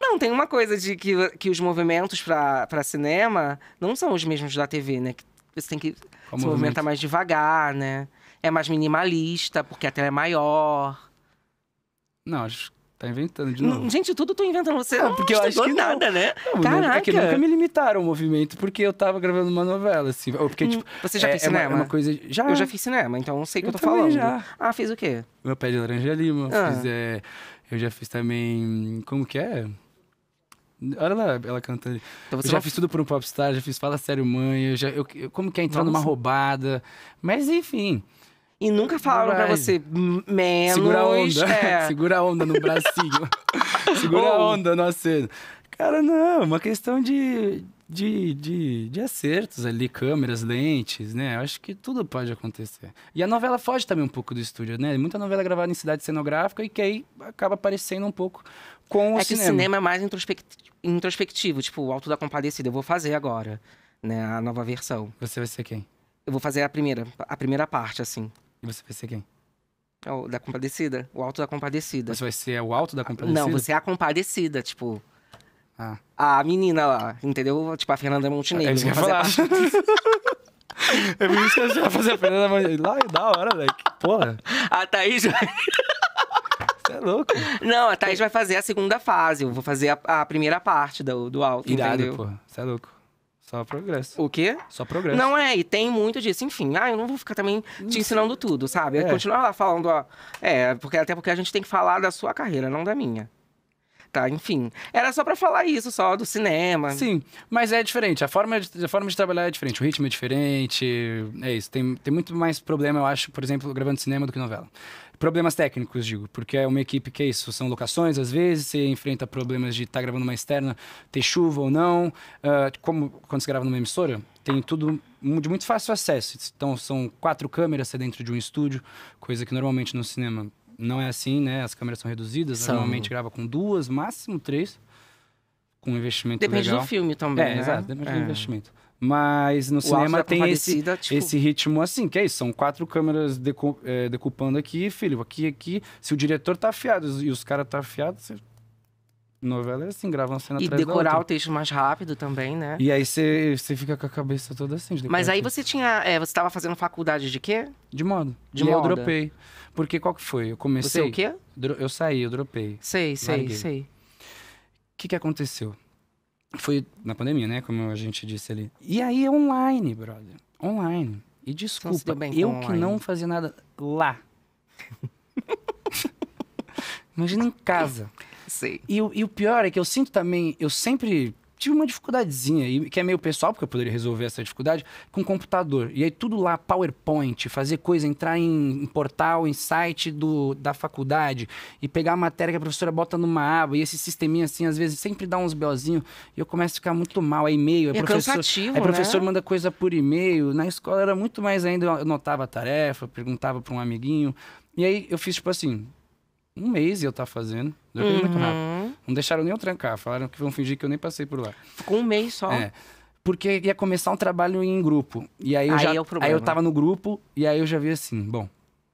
Não, tem uma coisa de que, que os movimentos para cinema não são os mesmos da TV, né? Que você tem que Qual se movimento? movimentar mais devagar, né? É mais minimalista, porque a tela é maior. Não, acho Tá inventando de novo. Gente, tudo tu tô inventando. Você não, não porque eu acho que nada, não. né? Não, Caraca. É que nunca me limitaram o movimento, porque eu tava gravando uma novela, assim. Ou porque, hum, tipo, Você já é, fez é, é cinema? Uma, uma, coisa... Já. Eu já fiz cinema, então eu sei o que eu, eu tô falando. Já. Ah, fiz o quê? Meu pé de laranja é lima. Ah. Fiz, é... Eu já fiz também... Como que é? Olha lá ela cantando. Então já não... fiz tudo por um popstar, já fiz Fala Sério Mãe, eu já, eu, eu, como que é entrar numa roubada. Mas enfim. E nunca falaram pra você, menos. Segura a onda. É. Segura a onda no bracinho. Segura a onda no aceno. Cara, não, uma questão de, de, de, de acertos ali, câmeras, lentes, né? Eu acho que tudo pode acontecer. E a novela foge também um pouco do estúdio, né? Muita novela é gravada em cidade cenográfica e que aí acaba aparecendo um pouco com o é cinema. É que o cinema é mais introspectivo, introspectivo tipo, o Alto da Compadecida, eu vou fazer agora, né? A nova versão. Você vai ser quem? Eu vou fazer a primeira, a primeira parte, assim. E você vai ser quem? É o, da Compadecida, o Alto da Compadecida. Você vai ser o Alto da Compadecida? Não, você é a Compadecida, tipo... Ah. A menina lá, entendeu? Tipo, a Fernanda Montenegro. É isso que eu ia falar. É isso que você vai fazer a Fernanda Montenegro. Lá é da hora, velho. Que porra. A Thaís vai... Você é louco. Não, a Thaís vai fazer a segunda fase. Eu vou fazer a, a primeira parte do, do alto, Irado, entendeu? porra. Você é louco. Só progresso. O quê? Só progresso. Não é, e tem muito disso. Enfim, ah, eu não vou ficar também te ensinando tudo, sabe? É. Continuar lá falando, ó. É, porque, até porque a gente tem que falar da sua carreira, não da minha tá? Enfim, era só para falar isso, só do cinema. Sim, mas é diferente. A forma, de, a forma de trabalhar é diferente, o ritmo é diferente. É isso. Tem, tem muito mais problema, eu acho, por exemplo, gravando cinema do que novela problemas técnicos, digo, porque é uma equipe que é isso, são locações, às vezes você enfrenta problemas de estar tá gravando uma externa, ter chuva ou não, uh, como quando você grava numa emissora, tem tudo de muito fácil acesso, então são quatro câmeras é dentro de um estúdio, coisa que normalmente no cinema não é assim, né? As câmeras são reduzidas, são. normalmente grava com duas, máximo três, com investimento depende legal. Depende do filme também, é, né? Exato, depende é. do investimento. Mas no o cinema tem esse, tipo... esse ritmo assim, que é isso, são quatro câmeras decu é, decupando aqui, filho, aqui, aqui. Se o diretor tá afiado e os caras tá afiado, você... Novela é assim, uma cena e atrás E decorar o texto mais rápido também, né? E aí você fica com a cabeça toda assim. Mas aí você tinha... É, você tava fazendo faculdade de quê? De modo. De e moda. eu dropei. Porque qual que foi? Eu comecei. Você o quê? Eu saí, eu dropei. Sei, sei, larguei. sei. O que, que aconteceu? Foi na pandemia, né? Como a gente disse ali. E aí, online, brother. Online. E desculpa, eu online. que não fazia nada lá. Imagina em casa. Sei. E, e o pior é que eu sinto também, eu sempre tive uma dificuldadezinha, que é meio pessoal, porque eu poderia resolver essa dificuldade, com computador. E aí tudo lá, PowerPoint, fazer coisa, entrar em, em portal, em site do, da faculdade, e pegar a matéria que a professora bota numa aba, e esse sisteminha assim, às vezes sempre dá uns belzinhos, e eu começo a ficar muito mal. É e-mail, é, é professor. Cansativo, é professor né? manda coisa por e-mail. Na escola era muito mais ainda, eu anotava a tarefa, perguntava para um amiguinho. E aí eu fiz, tipo assim, um mês eu tava fazendo. Uhum. Não deixaram nem eu trancar, falaram que vão fingir que eu nem passei por lá. Ficou um mês só. É, porque ia começar um trabalho em grupo. E aí eu aí já. É o Aí eu tava no grupo e aí eu já vi assim: bom,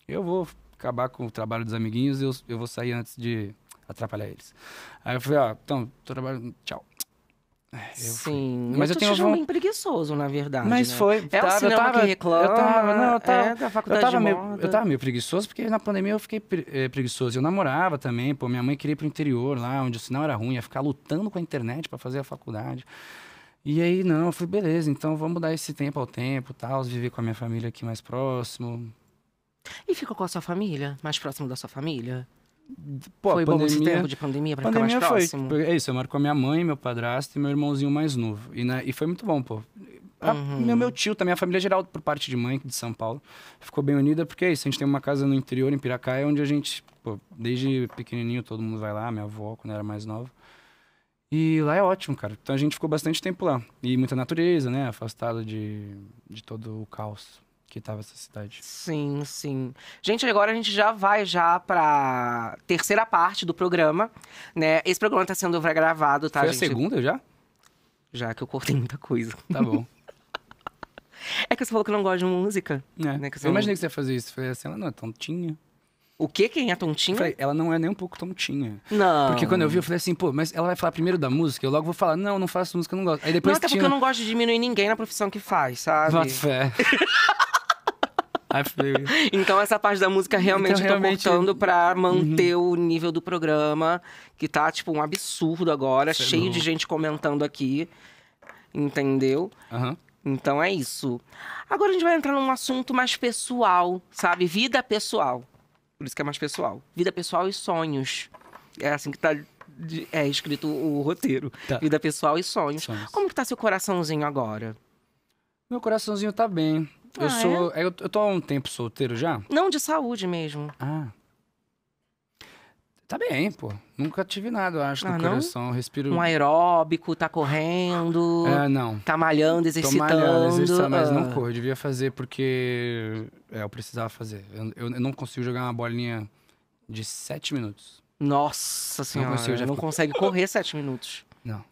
eu vou acabar com o trabalho dos amiguinhos, eu, eu vou sair antes de atrapalhar eles. Aí eu falei: ó, então, tô trabalhando, tchau. Eu Sim, fui. mas eu tenho algum... bem preguiçoso, na verdade. Mas né? foi, é tava, eu tava, que reclama, eu tava, não, né? eu tava, é da é, faculdade eu tava meio, moda. Eu tava meio preguiçoso, porque na pandemia eu fiquei eh, preguiçoso. Eu namorava também, pô, minha mãe queria ir pro interior lá, onde o sinal era ruim, ia ficar lutando com a internet para fazer a faculdade. E aí, não, eu falei, beleza, então vamos dar esse tempo ao tempo, tal, viver com a minha família aqui mais próximo. E ficou com a sua família? Mais próximo da sua família? Pô, foi pandemia, bom esse tempo de pandemia pra pandemia ficar mais foi, próximo. Tipo, é isso, eu moro com a minha mãe, meu padrasto e meu irmãozinho mais novo. E, né, e foi muito bom, pô. A, uhum. meu, meu tio também, a família geral, por parte de mãe, de São Paulo, ficou bem unida, porque é isso, a gente tem uma casa no interior, em Piracaia, onde a gente, pô, desde pequenininho todo mundo vai lá, minha avó, quando era mais nova. E lá é ótimo, cara. Então a gente ficou bastante tempo lá. E muita natureza, né? Afastado de, de todo o caos que tava essa cidade. Sim, sim. Gente, agora a gente já vai já para terceira parte do programa, né? Esse programa está sendo gravado, tá, Foi gente? a segunda já? Já que eu cortei muita coisa. Tá bom. é que você falou que não gosta de música. É. Né? Que eu não... imaginei que você ia fazer isso. Eu falei assim, ela não é tontinha. O que Quem é tontinha? Falei, ela não é nem um pouco tontinha. Não. Porque quando eu vi, eu falei assim, pô, mas ela vai falar primeiro da música, eu logo vou falar, não, não faço música, eu não gosto. Aí depois. Não, até tinha... porque eu não gosto de diminuir ninguém na profissão que faz, sabe? Bota fé. então essa parte da música então, realmente então, eu tô realmente... cortando pra uhum. manter uhum. o nível do programa, que tá, tipo, um absurdo agora, Sei é cheio não. de gente comentando aqui. Entendeu? Uhum. Então é isso. Agora a gente vai entrar num assunto mais pessoal, sabe? Vida pessoal. Por isso que é mais pessoal. Vida pessoal e sonhos. É assim que tá é, escrito o roteiro. Tá. Vida pessoal e sonhos. sonhos. Como que tá seu coraçãozinho agora? Meu coraçãozinho tá bem. Ah, eu sou. É? Eu, eu tô há um tempo solteiro já? Não, de saúde mesmo. Ah. Tá bem, pô. Nunca tive nada, eu acho, ah, no não? coração. Eu respiro. Um aeróbico, tá correndo. É, não. Tá malhando, exercitando. Tô malhando, exercitando, mas ah. não corro. Eu devia fazer porque. É, eu precisava fazer. Eu, eu, eu não consigo jogar uma bolinha de sete minutos. Nossa senhora. Não consigo, já Não fico... consegue correr sete minutos. Não.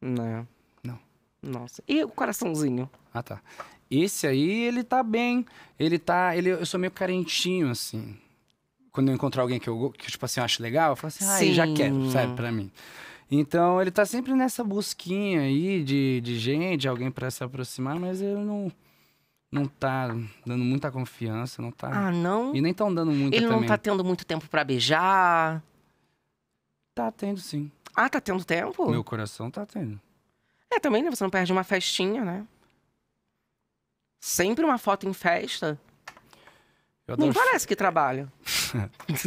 Não. Não. Nossa. E o coraçãozinho? Ah, tá. Esse aí, ele tá bem. Ele tá. Ele, eu sou meio carentinho, assim. Quando eu encontrar alguém que eu, que, tipo assim, eu acho legal, eu falo assim, ah, já quero, sabe, pra mim. Então ele tá sempre nessa busquinha aí de, de gente, alguém para se aproximar, mas ele não não tá dando muita confiança, não tá. Ah, não. E nem tão dando muito Ele também. não tá tendo muito tempo para beijar. Tá tendo sim. Ah, tá tendo tempo? Meu coração tá tendo. É, também, né? Você não perde uma festinha, né? sempre uma foto em festa. Eu Não parece que trabalha.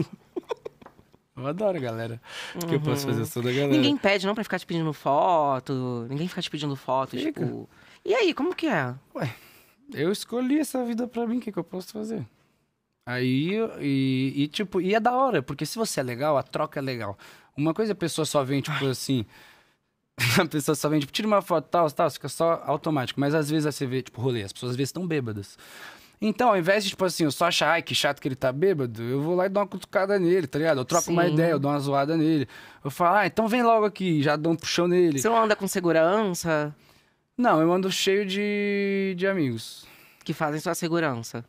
Eu adoro, galera. Porque eu posso fazer isso uhum. da galera. Ninguém pede não pra ficar te pedindo foto. Ninguém fica te pedindo foto, Fica. tipo. E aí, como que é? Ué, eu escolhi essa vida pra mim, o que, que eu posso fazer? Aí, e, e, tipo, e é da hora, porque se você é legal, a troca é legal. Uma coisa a pessoa só vem, tipo Ai. assim. a pessoa só vem, tipo, tira uma foto, tal, tal, fica só automático. Mas às vezes você vê, tipo, rolê, as pessoas às vezes estão bêbadas. Então, ao invés de, tipo assim, eu só achar, ai, que chato que ele tá bêbado, eu vou lá e dou uma cutucada nele, tá ligado? Eu troco Sim. uma ideia, eu dou uma zoada nele. Eu falo, ah, então vem logo aqui, já dou um puxão nele. Você não anda com segurança? Não, eu ando cheio de, de amigos. Que fazem sua segurança.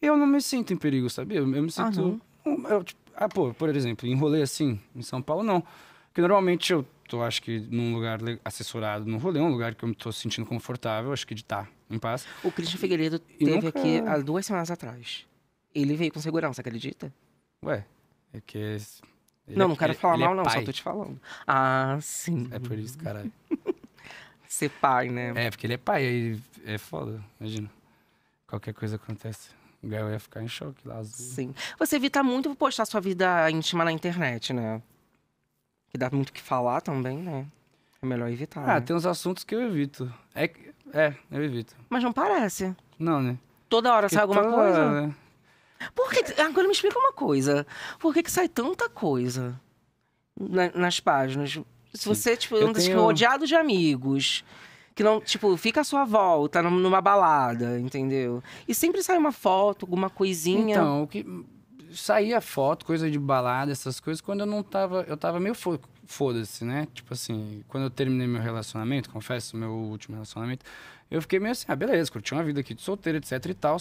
Eu não me sinto em perigo, sabia? Eu, me ah, sinto. Ah, eu, tipo, ah, pô, por exemplo, rolê assim, em São Paulo, não. Porque normalmente eu estou, acho que, num lugar assessorado no rolê, um lugar que eu me estou sentindo confortável, acho que de estar tá em paz. O Christian Figueiredo e teve nunca... aqui há duas semanas atrás. Ele veio com segurança, acredita? Ué, é que. É ele não, é, não quero ele, falar ele é mal, é não, pai. só tô te falando. Ah, sim. É por isso, caralho. Ser pai, né? É, porque ele é pai, aí é foda, imagina. Qualquer coisa acontece. O Gael ia ficar em choque lá. Azul. Sim. Você evita tá muito postar sua vida íntima na internet, né? que dá muito o que falar também, né? É melhor evitar. Ah, né? tem uns assuntos que eu evito. É, é, eu evito. Mas não parece. Não, né? Toda hora Porque sai alguma coisa. Hora, né? Por que, Agora me explica uma coisa. Por que, que sai tanta coisa Na, nas páginas? Se você, tipo, eu um desses de amigos, que não, tipo, fica à sua volta numa balada, entendeu? E sempre sai uma foto, alguma coisinha. Então, o que saía foto, coisa de balada, essas coisas, quando eu não tava. Eu tava meio foda-se, né? Tipo assim, quando eu terminei meu relacionamento, confesso, meu último relacionamento, eu fiquei meio assim, ah, beleza, curti uma vida aqui de solteiro, etc e tal.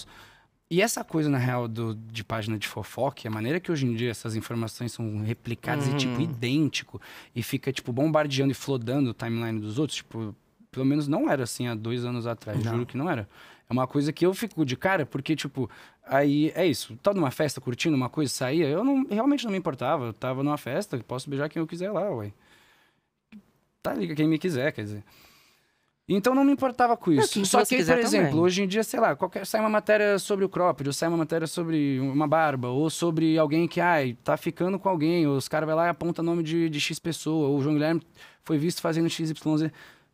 E essa coisa, na real, do, de página de fofoca, a maneira que hoje em dia essas informações são replicadas uhum. e, tipo, uhum. idêntico, e fica, tipo, bombardeando e flodando o timeline dos outros, tipo, pelo menos não era assim há dois anos atrás, não. juro que não era. É uma coisa que eu fico de cara, porque, tipo, Aí é isso. Tava numa festa curtindo uma coisa, saía. Eu não, realmente não me importava. Eu tava numa festa, posso beijar quem eu quiser lá, ué. Tá liga quem me quiser, quer dizer. Então não me importava com isso. Só que, por exemplo, também. hoje em dia, sei lá, qualquer, sai uma matéria sobre o cropped, ou sai uma matéria sobre uma barba, ou sobre alguém que, ai, tá ficando com alguém, ou os caras vai lá e aponta nome de, de X pessoa, ou o João Guilherme foi visto fazendo XYZ.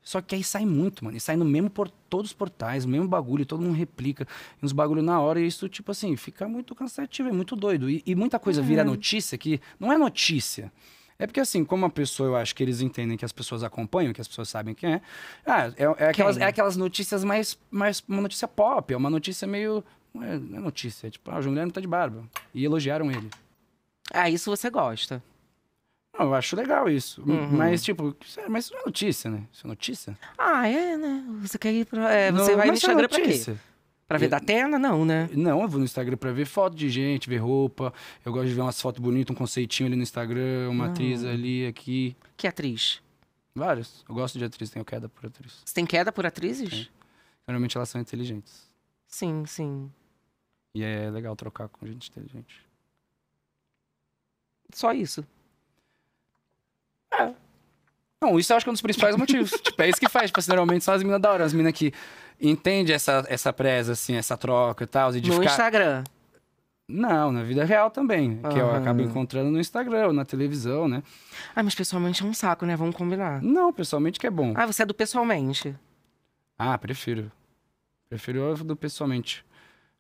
Só que aí sai muito, mano. E sai no mesmo por todos os portais, o mesmo bagulho, todo mundo replica uns bagulho na hora. E isso, tipo assim, fica muito cansativo, é muito doido. E, e muita coisa uhum. vira notícia que não é notícia. É porque, assim, como a pessoa, eu acho que eles entendem que as pessoas acompanham, que as pessoas sabem quem é. Ah, é, é aquelas, é aquelas notícias mais, mais. Uma notícia pop, é uma notícia meio. Não é, não é notícia, é tipo, ah, o Juliano tá de barba. E elogiaram ele. Ah, isso você gosta. Eu acho legal isso. Uhum. Mas, tipo, é, mas isso não é notícia, né? Isso é notícia? Ah, é, né? Você quer ir pra. É, você não, vai no é Instagram é pra quê? Pra ver eu... da tela, não, né? Não, eu vou no Instagram pra ver foto de gente, ver roupa. Eu gosto de ver umas fotos bonitas, um conceitinho ali no Instagram, uma ah. atriz ali, aqui. Que atriz? Várias. Eu gosto de atriz, tenho queda por atriz. Você tem queda por atrizes? Tem. Normalmente elas são inteligentes. Sim, sim. E é legal trocar com gente inteligente. Só isso. É. Não, isso eu acho que é um dos principais motivos. tipo, é isso que faz. Tipo, assim, normalmente são as minas da hora, as minas que entende essa, essa presa, assim, essa troca e tal. E de no ficar... Instagram. Não, na vida real também. Uhum. Que eu acabo encontrando no Instagram, na televisão, né? Ah, mas pessoalmente é um saco, né? Vamos combinar. Não, pessoalmente que é bom. Ah, você é do pessoalmente? Ah, prefiro. Prefiro do pessoalmente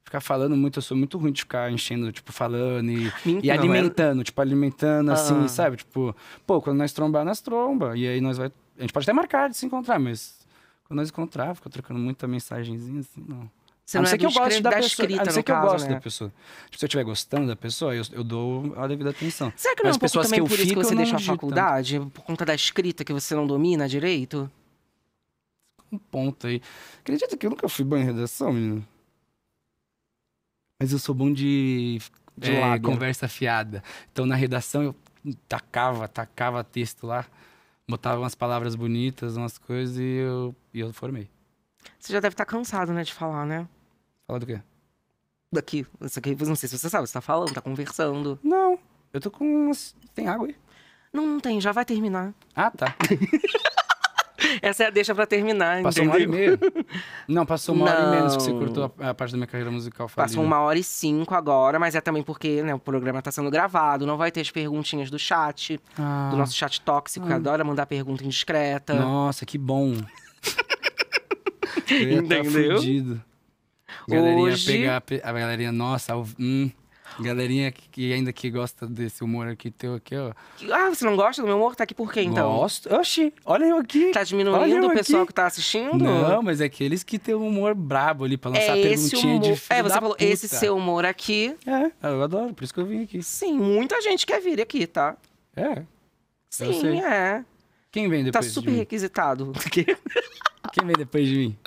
ficar falando muito, eu sou muito ruim de ficar enchendo, tipo, falando e, Minto, e é? alimentando, tipo, alimentando ah. assim, sabe? Tipo, pô, quando nós trombar, nós tromba. E aí nós vai. A gente pode até marcar de se encontrar, mas quando nós encontrar, fica trocando muita mensagenzinha assim, não. Você a não, não é que eu gosto da, da pessoa. Escrita, a não ser que eu gosto né? da pessoa. Tipo, se eu estiver gostando da pessoa, eu, eu dou a devida atenção. Será que não é Mas é um pessoas também que eu por isso fico, que você deixa a faculdade? Tanto. Por conta da escrita que você não domina direito? Um ponto aí. Acredita que eu nunca fui bom em redação, menino? mas eu sou bom de, de é, conversa fiada. Então na redação eu tacava, tacava texto lá, botava umas palavras bonitas, umas coisas e eu, e eu formei. Você já deve estar tá cansado, né, de falar, né? Falar do quê? Daqui, isso aqui, não sei se você sabe, você tá falando, tá conversando. Não, eu tô com. Tem água aí? Não, não tem, já vai terminar. Ah, tá. Essa é a deixa pra terminar, Passou entendeu? uma hora e meia. Não, passou uma hora e menos que você cortou a, a parte da minha carreira musical. Falida. Passou uma hora e cinco agora, mas é também porque né, o programa tá sendo gravado, não vai ter as perguntinhas do chat, ah. do nosso chat tóxico, ah. que adora mandar pergunta indiscreta. Nossa, que bom. Tá entendeu? Tá Hoje... Galerinha pegar, a galerinha, nossa, hum. Galerinha que ainda que gosta desse humor aqui teu aqui, ó. Ah, você não gosta do meu humor? Tá aqui por quê, então? Gosto. Oxi, olha eu aqui. Tá diminuindo o pessoal aqui. que tá assistindo? Não, mas é aqueles que tem um humor brabo ali pra lançar é perguntinha de é, filho É, você falou puta. esse seu humor aqui. É, eu adoro, por isso que eu vim aqui. Sim, muita gente quer vir aqui, tá? É. Sim, é. Quem vem tá depois? Tá super de mim? requisitado. Quem vem depois de mim?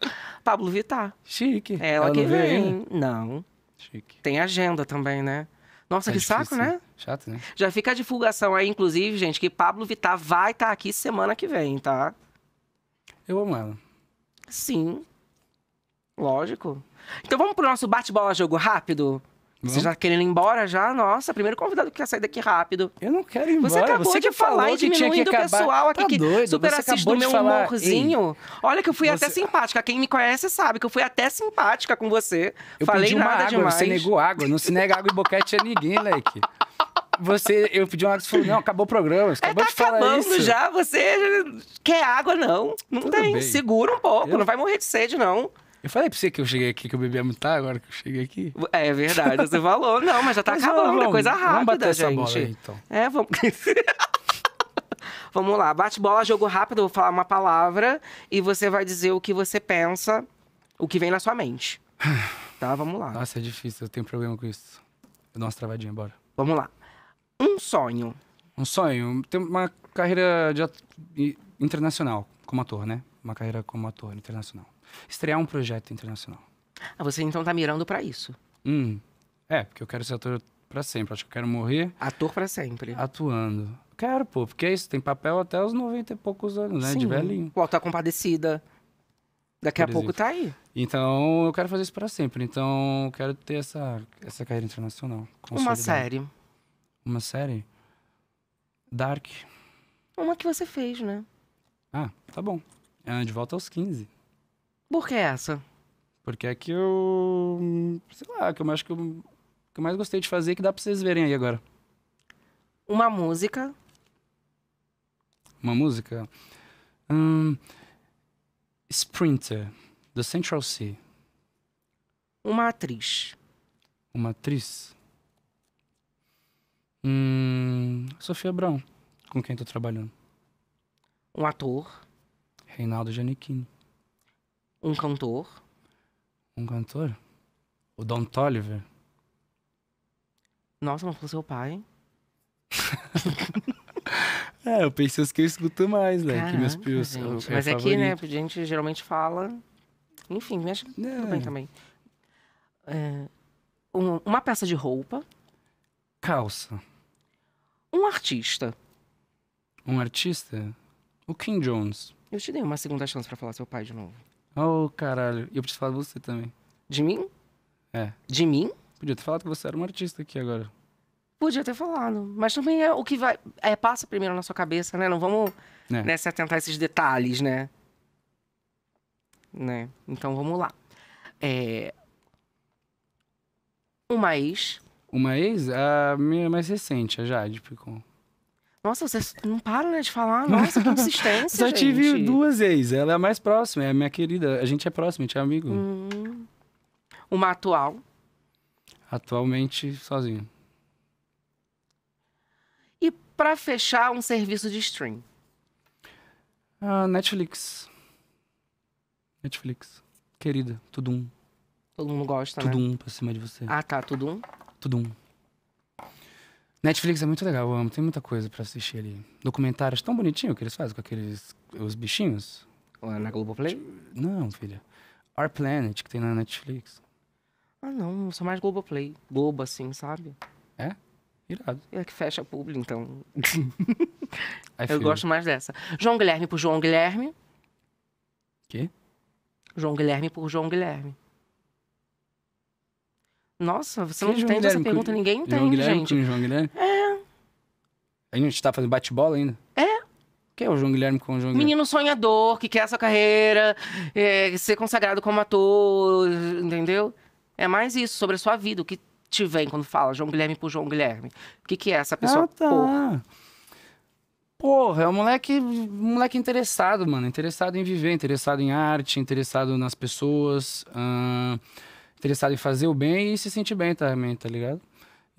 Pablo Vittar. Chique. Ela, Ela que vem. vem. Não. Chique. Tem agenda também, né? Nossa, é que difícil, saco, né? Chato, né? Já fica a divulgação aí, inclusive, gente, que Pablo Vittar vai estar tá aqui semana que vem, tá? Eu amo ela. Sim. Lógico. Então vamos pro nosso bate-bola jogo rápido? Vamos. Vocês já querendo ir embora já? Nossa, primeiro convidado que quer sair daqui rápido. Eu não quero ir embora. Você acabou você de falar e diminuindo o pessoal aqui tá que doido, super assiste do meu falar. humorzinho. Ei, Olha que eu fui você... até simpática. Quem me conhece sabe que eu fui até simpática com você. Eu Falei pedi uma nada água, demais. Você negou água. Não se nega água e boquete a ninguém, leque. Você, eu pedi uma água e falou, não, acabou o programa. Você é, acabou é, tá de falar acabando isso. já, você quer água, não. Não Tudo tem. Bem. Segura um pouco, eu... não vai morrer de sede, não. Eu falei pra você que eu cheguei aqui, que eu bebi a muita agora que eu cheguei aqui. É verdade, você falou. Não, mas já tá mas acabando, é vamos, é coisa rápida, vamos bater gente. Essa bola aí, então. É, vamos... vamos lá, bate-bola, jogo rápido, eu vou falar uma palavra e você vai dizer o que você pensa, o que vem na sua mente. Tá, vamos lá. Nossa, é difícil, eu tenho problema com isso. Eu dou umas travadinhas, bora. Vamos lá. Um sonho. Um sonho? Ter uma carreira de at... internacional como ator, né? Uma carreira como ator internacional estrear um projeto internacional. Ah, você então tá mirando para isso? Hum. É, porque eu quero ser ator para sempre. Acho que eu quero morrer. Ator para sempre. Atuando. Quero, pô, porque é isso. Tem papel até os 90 e poucos anos, né? Sim. De velhinho. O tá Compadecida. Daqui Por a exemplo. pouco tá aí. Então, eu quero fazer isso para sempre. Então, eu quero ter essa, essa carreira internacional. Uma série. Uma série? Dark. Uma que você fez, né? Ah, tá bom. É de volta aos 15. Por que essa? Porque é que eu. Sei lá, que eu acho que eu, que eu mais gostei de fazer que dá pra vocês verem aí agora. Uma música. Uma música? Hum, Sprinter, do Central Sea. Uma atriz. Uma atriz? Hum, Sofia Brown, com quem tô trabalhando. Um ator. Reinaldo Giannichini. Um cantor. Um cantor? O Don Toliver. Nossa, mas foi seu pai. é, eu pensei os que eu escuto mais, né? que meus pios, Mas é aqui, né? A gente geralmente fala. Enfim, mas é. tudo bem é. também. É, um, uma peça de roupa. Calça. Um artista. Um artista? O king Jones. Eu te dei uma segunda chance para falar seu pai de novo. Oh, caralho. E eu preciso falar de você também. De mim? É. De mim? Podia ter falado que você era um artista aqui agora. Podia ter falado. Mas também é o que vai. É, passa primeiro na sua cabeça, né? Não vamos é. né, se atentar a esses detalhes, né? Né? Então vamos lá. É... Uma ex. Uma ex? A minha mais recente, a Jade Picon. Nossa, você não para né, de falar. Nossa, que insistência. Só gente. tive duas vezes. Ela é a mais próxima, é a minha querida. A gente é próximo, a gente é amigo. Hum. Uma atual? Atualmente, sozinho. E para fechar, um serviço de stream? A ah, Netflix. Netflix. Querida, tudo um. Todo mundo gosta, tudo né? Tudo um pra cima de você. Ah, tá, tudo um? Tudo um. Netflix é muito legal, eu amo. Tem muita coisa para assistir ali. Documentários tão bonitinhos que eles fazem com aqueles os bichinhos. Na Globoplay? Não, filha. Our Planet, que tem na Netflix. Ah, não. Eu sou mais Globoplay. Globo, assim, sabe? É? Irado. É que fecha público, então. eu gosto mais dessa. João Guilherme por João Guilherme. Quê? João Guilherme por João Guilherme. Nossa, você não é entende essa pergunta, ninguém é entende, João Guilherme, gente. Com é João Guilherme? É. A gente tá fazendo bate-bola ainda. É. Que é o João Guilherme com o João Guilherme? Menino sonhador, que quer a sua carreira, é, ser consagrado como ator, entendeu? É mais isso, sobre a sua vida, o que te vem quando fala João Guilherme pro João Guilherme. O que, que é essa pessoa? Ah, tá. Porra. Porra, é um moleque, um moleque interessado, mano. Interessado em viver, interessado em arte, interessado nas pessoas. Hum interessado em fazer o bem e se sentir bem também, tá ligado?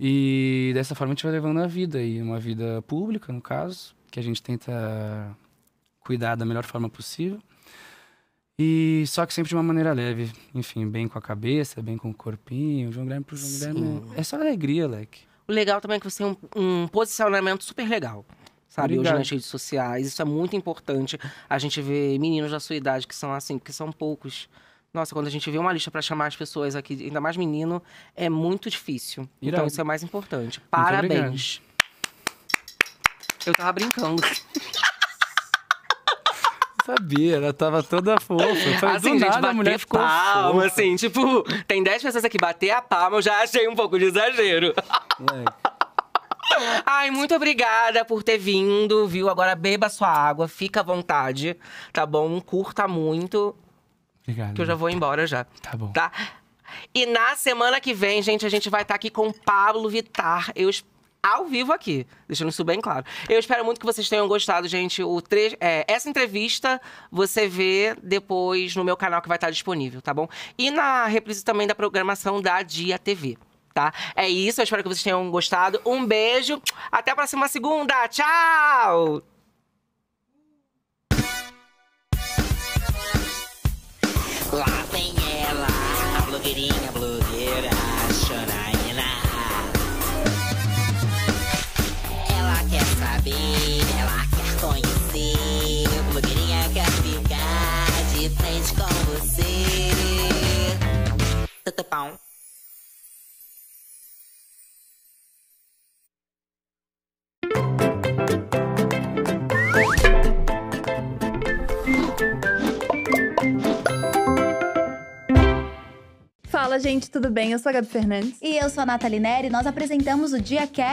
E dessa forma a gente vai levando a vida aí, uma vida pública, no caso, que a gente tenta cuidar da melhor forma possível. E só que sempre de uma maneira leve, enfim, bem com a cabeça, bem com o corpinho. O João Guilherme pro João Sim. Guilherme é só alegria, leque. O legal também é que você tem um, um posicionamento super legal sabe? Obrigado. Hoje nas redes sociais. Isso é muito importante. A gente vê meninos da sua idade que são assim, que são poucos. Nossa, quando a gente vê uma lista para chamar as pessoas aqui, ainda mais menino, é muito difícil. Então, Irado. Então isso é mais importante. Parabéns. Eu tava brincando. Sabia, ela tava toda fofa. Foi assim, gente, nada, a mulher ficou palma, fofa. assim, tipo, tem 10 pessoas aqui, bater a palma, eu já achei um pouco de exagero. Ai, muito obrigada por ter vindo, viu? Agora beba sua água, fica à vontade, tá bom? Curta muito. Obrigado. Que eu já vou embora já. Tá bom. Tá? E na semana que vem, gente, a gente vai estar tá aqui com o Pablo Vitar. Eu ao vivo aqui, deixando isso bem claro. Eu espero muito que vocês tenham gostado, gente. O tre... É, essa entrevista você vê depois no meu canal que vai estar tá disponível, tá bom? E na reprise também da programação da Dia TV, tá? É isso, eu espero que vocês tenham gostado. Um beijo, até a próxima segunda. Tchau! Lá vem ela, a blogueirinha, a blogueira, choraina. Ela quer saber, ela quer conhecer. Blogueirinha quer ficar de frente com você. Tutupão. thank Fala, gente, tudo bem? Eu sou a Gabi Fernandes. E eu sou a Nathalie Neri. Nós apresentamos o Dia Cast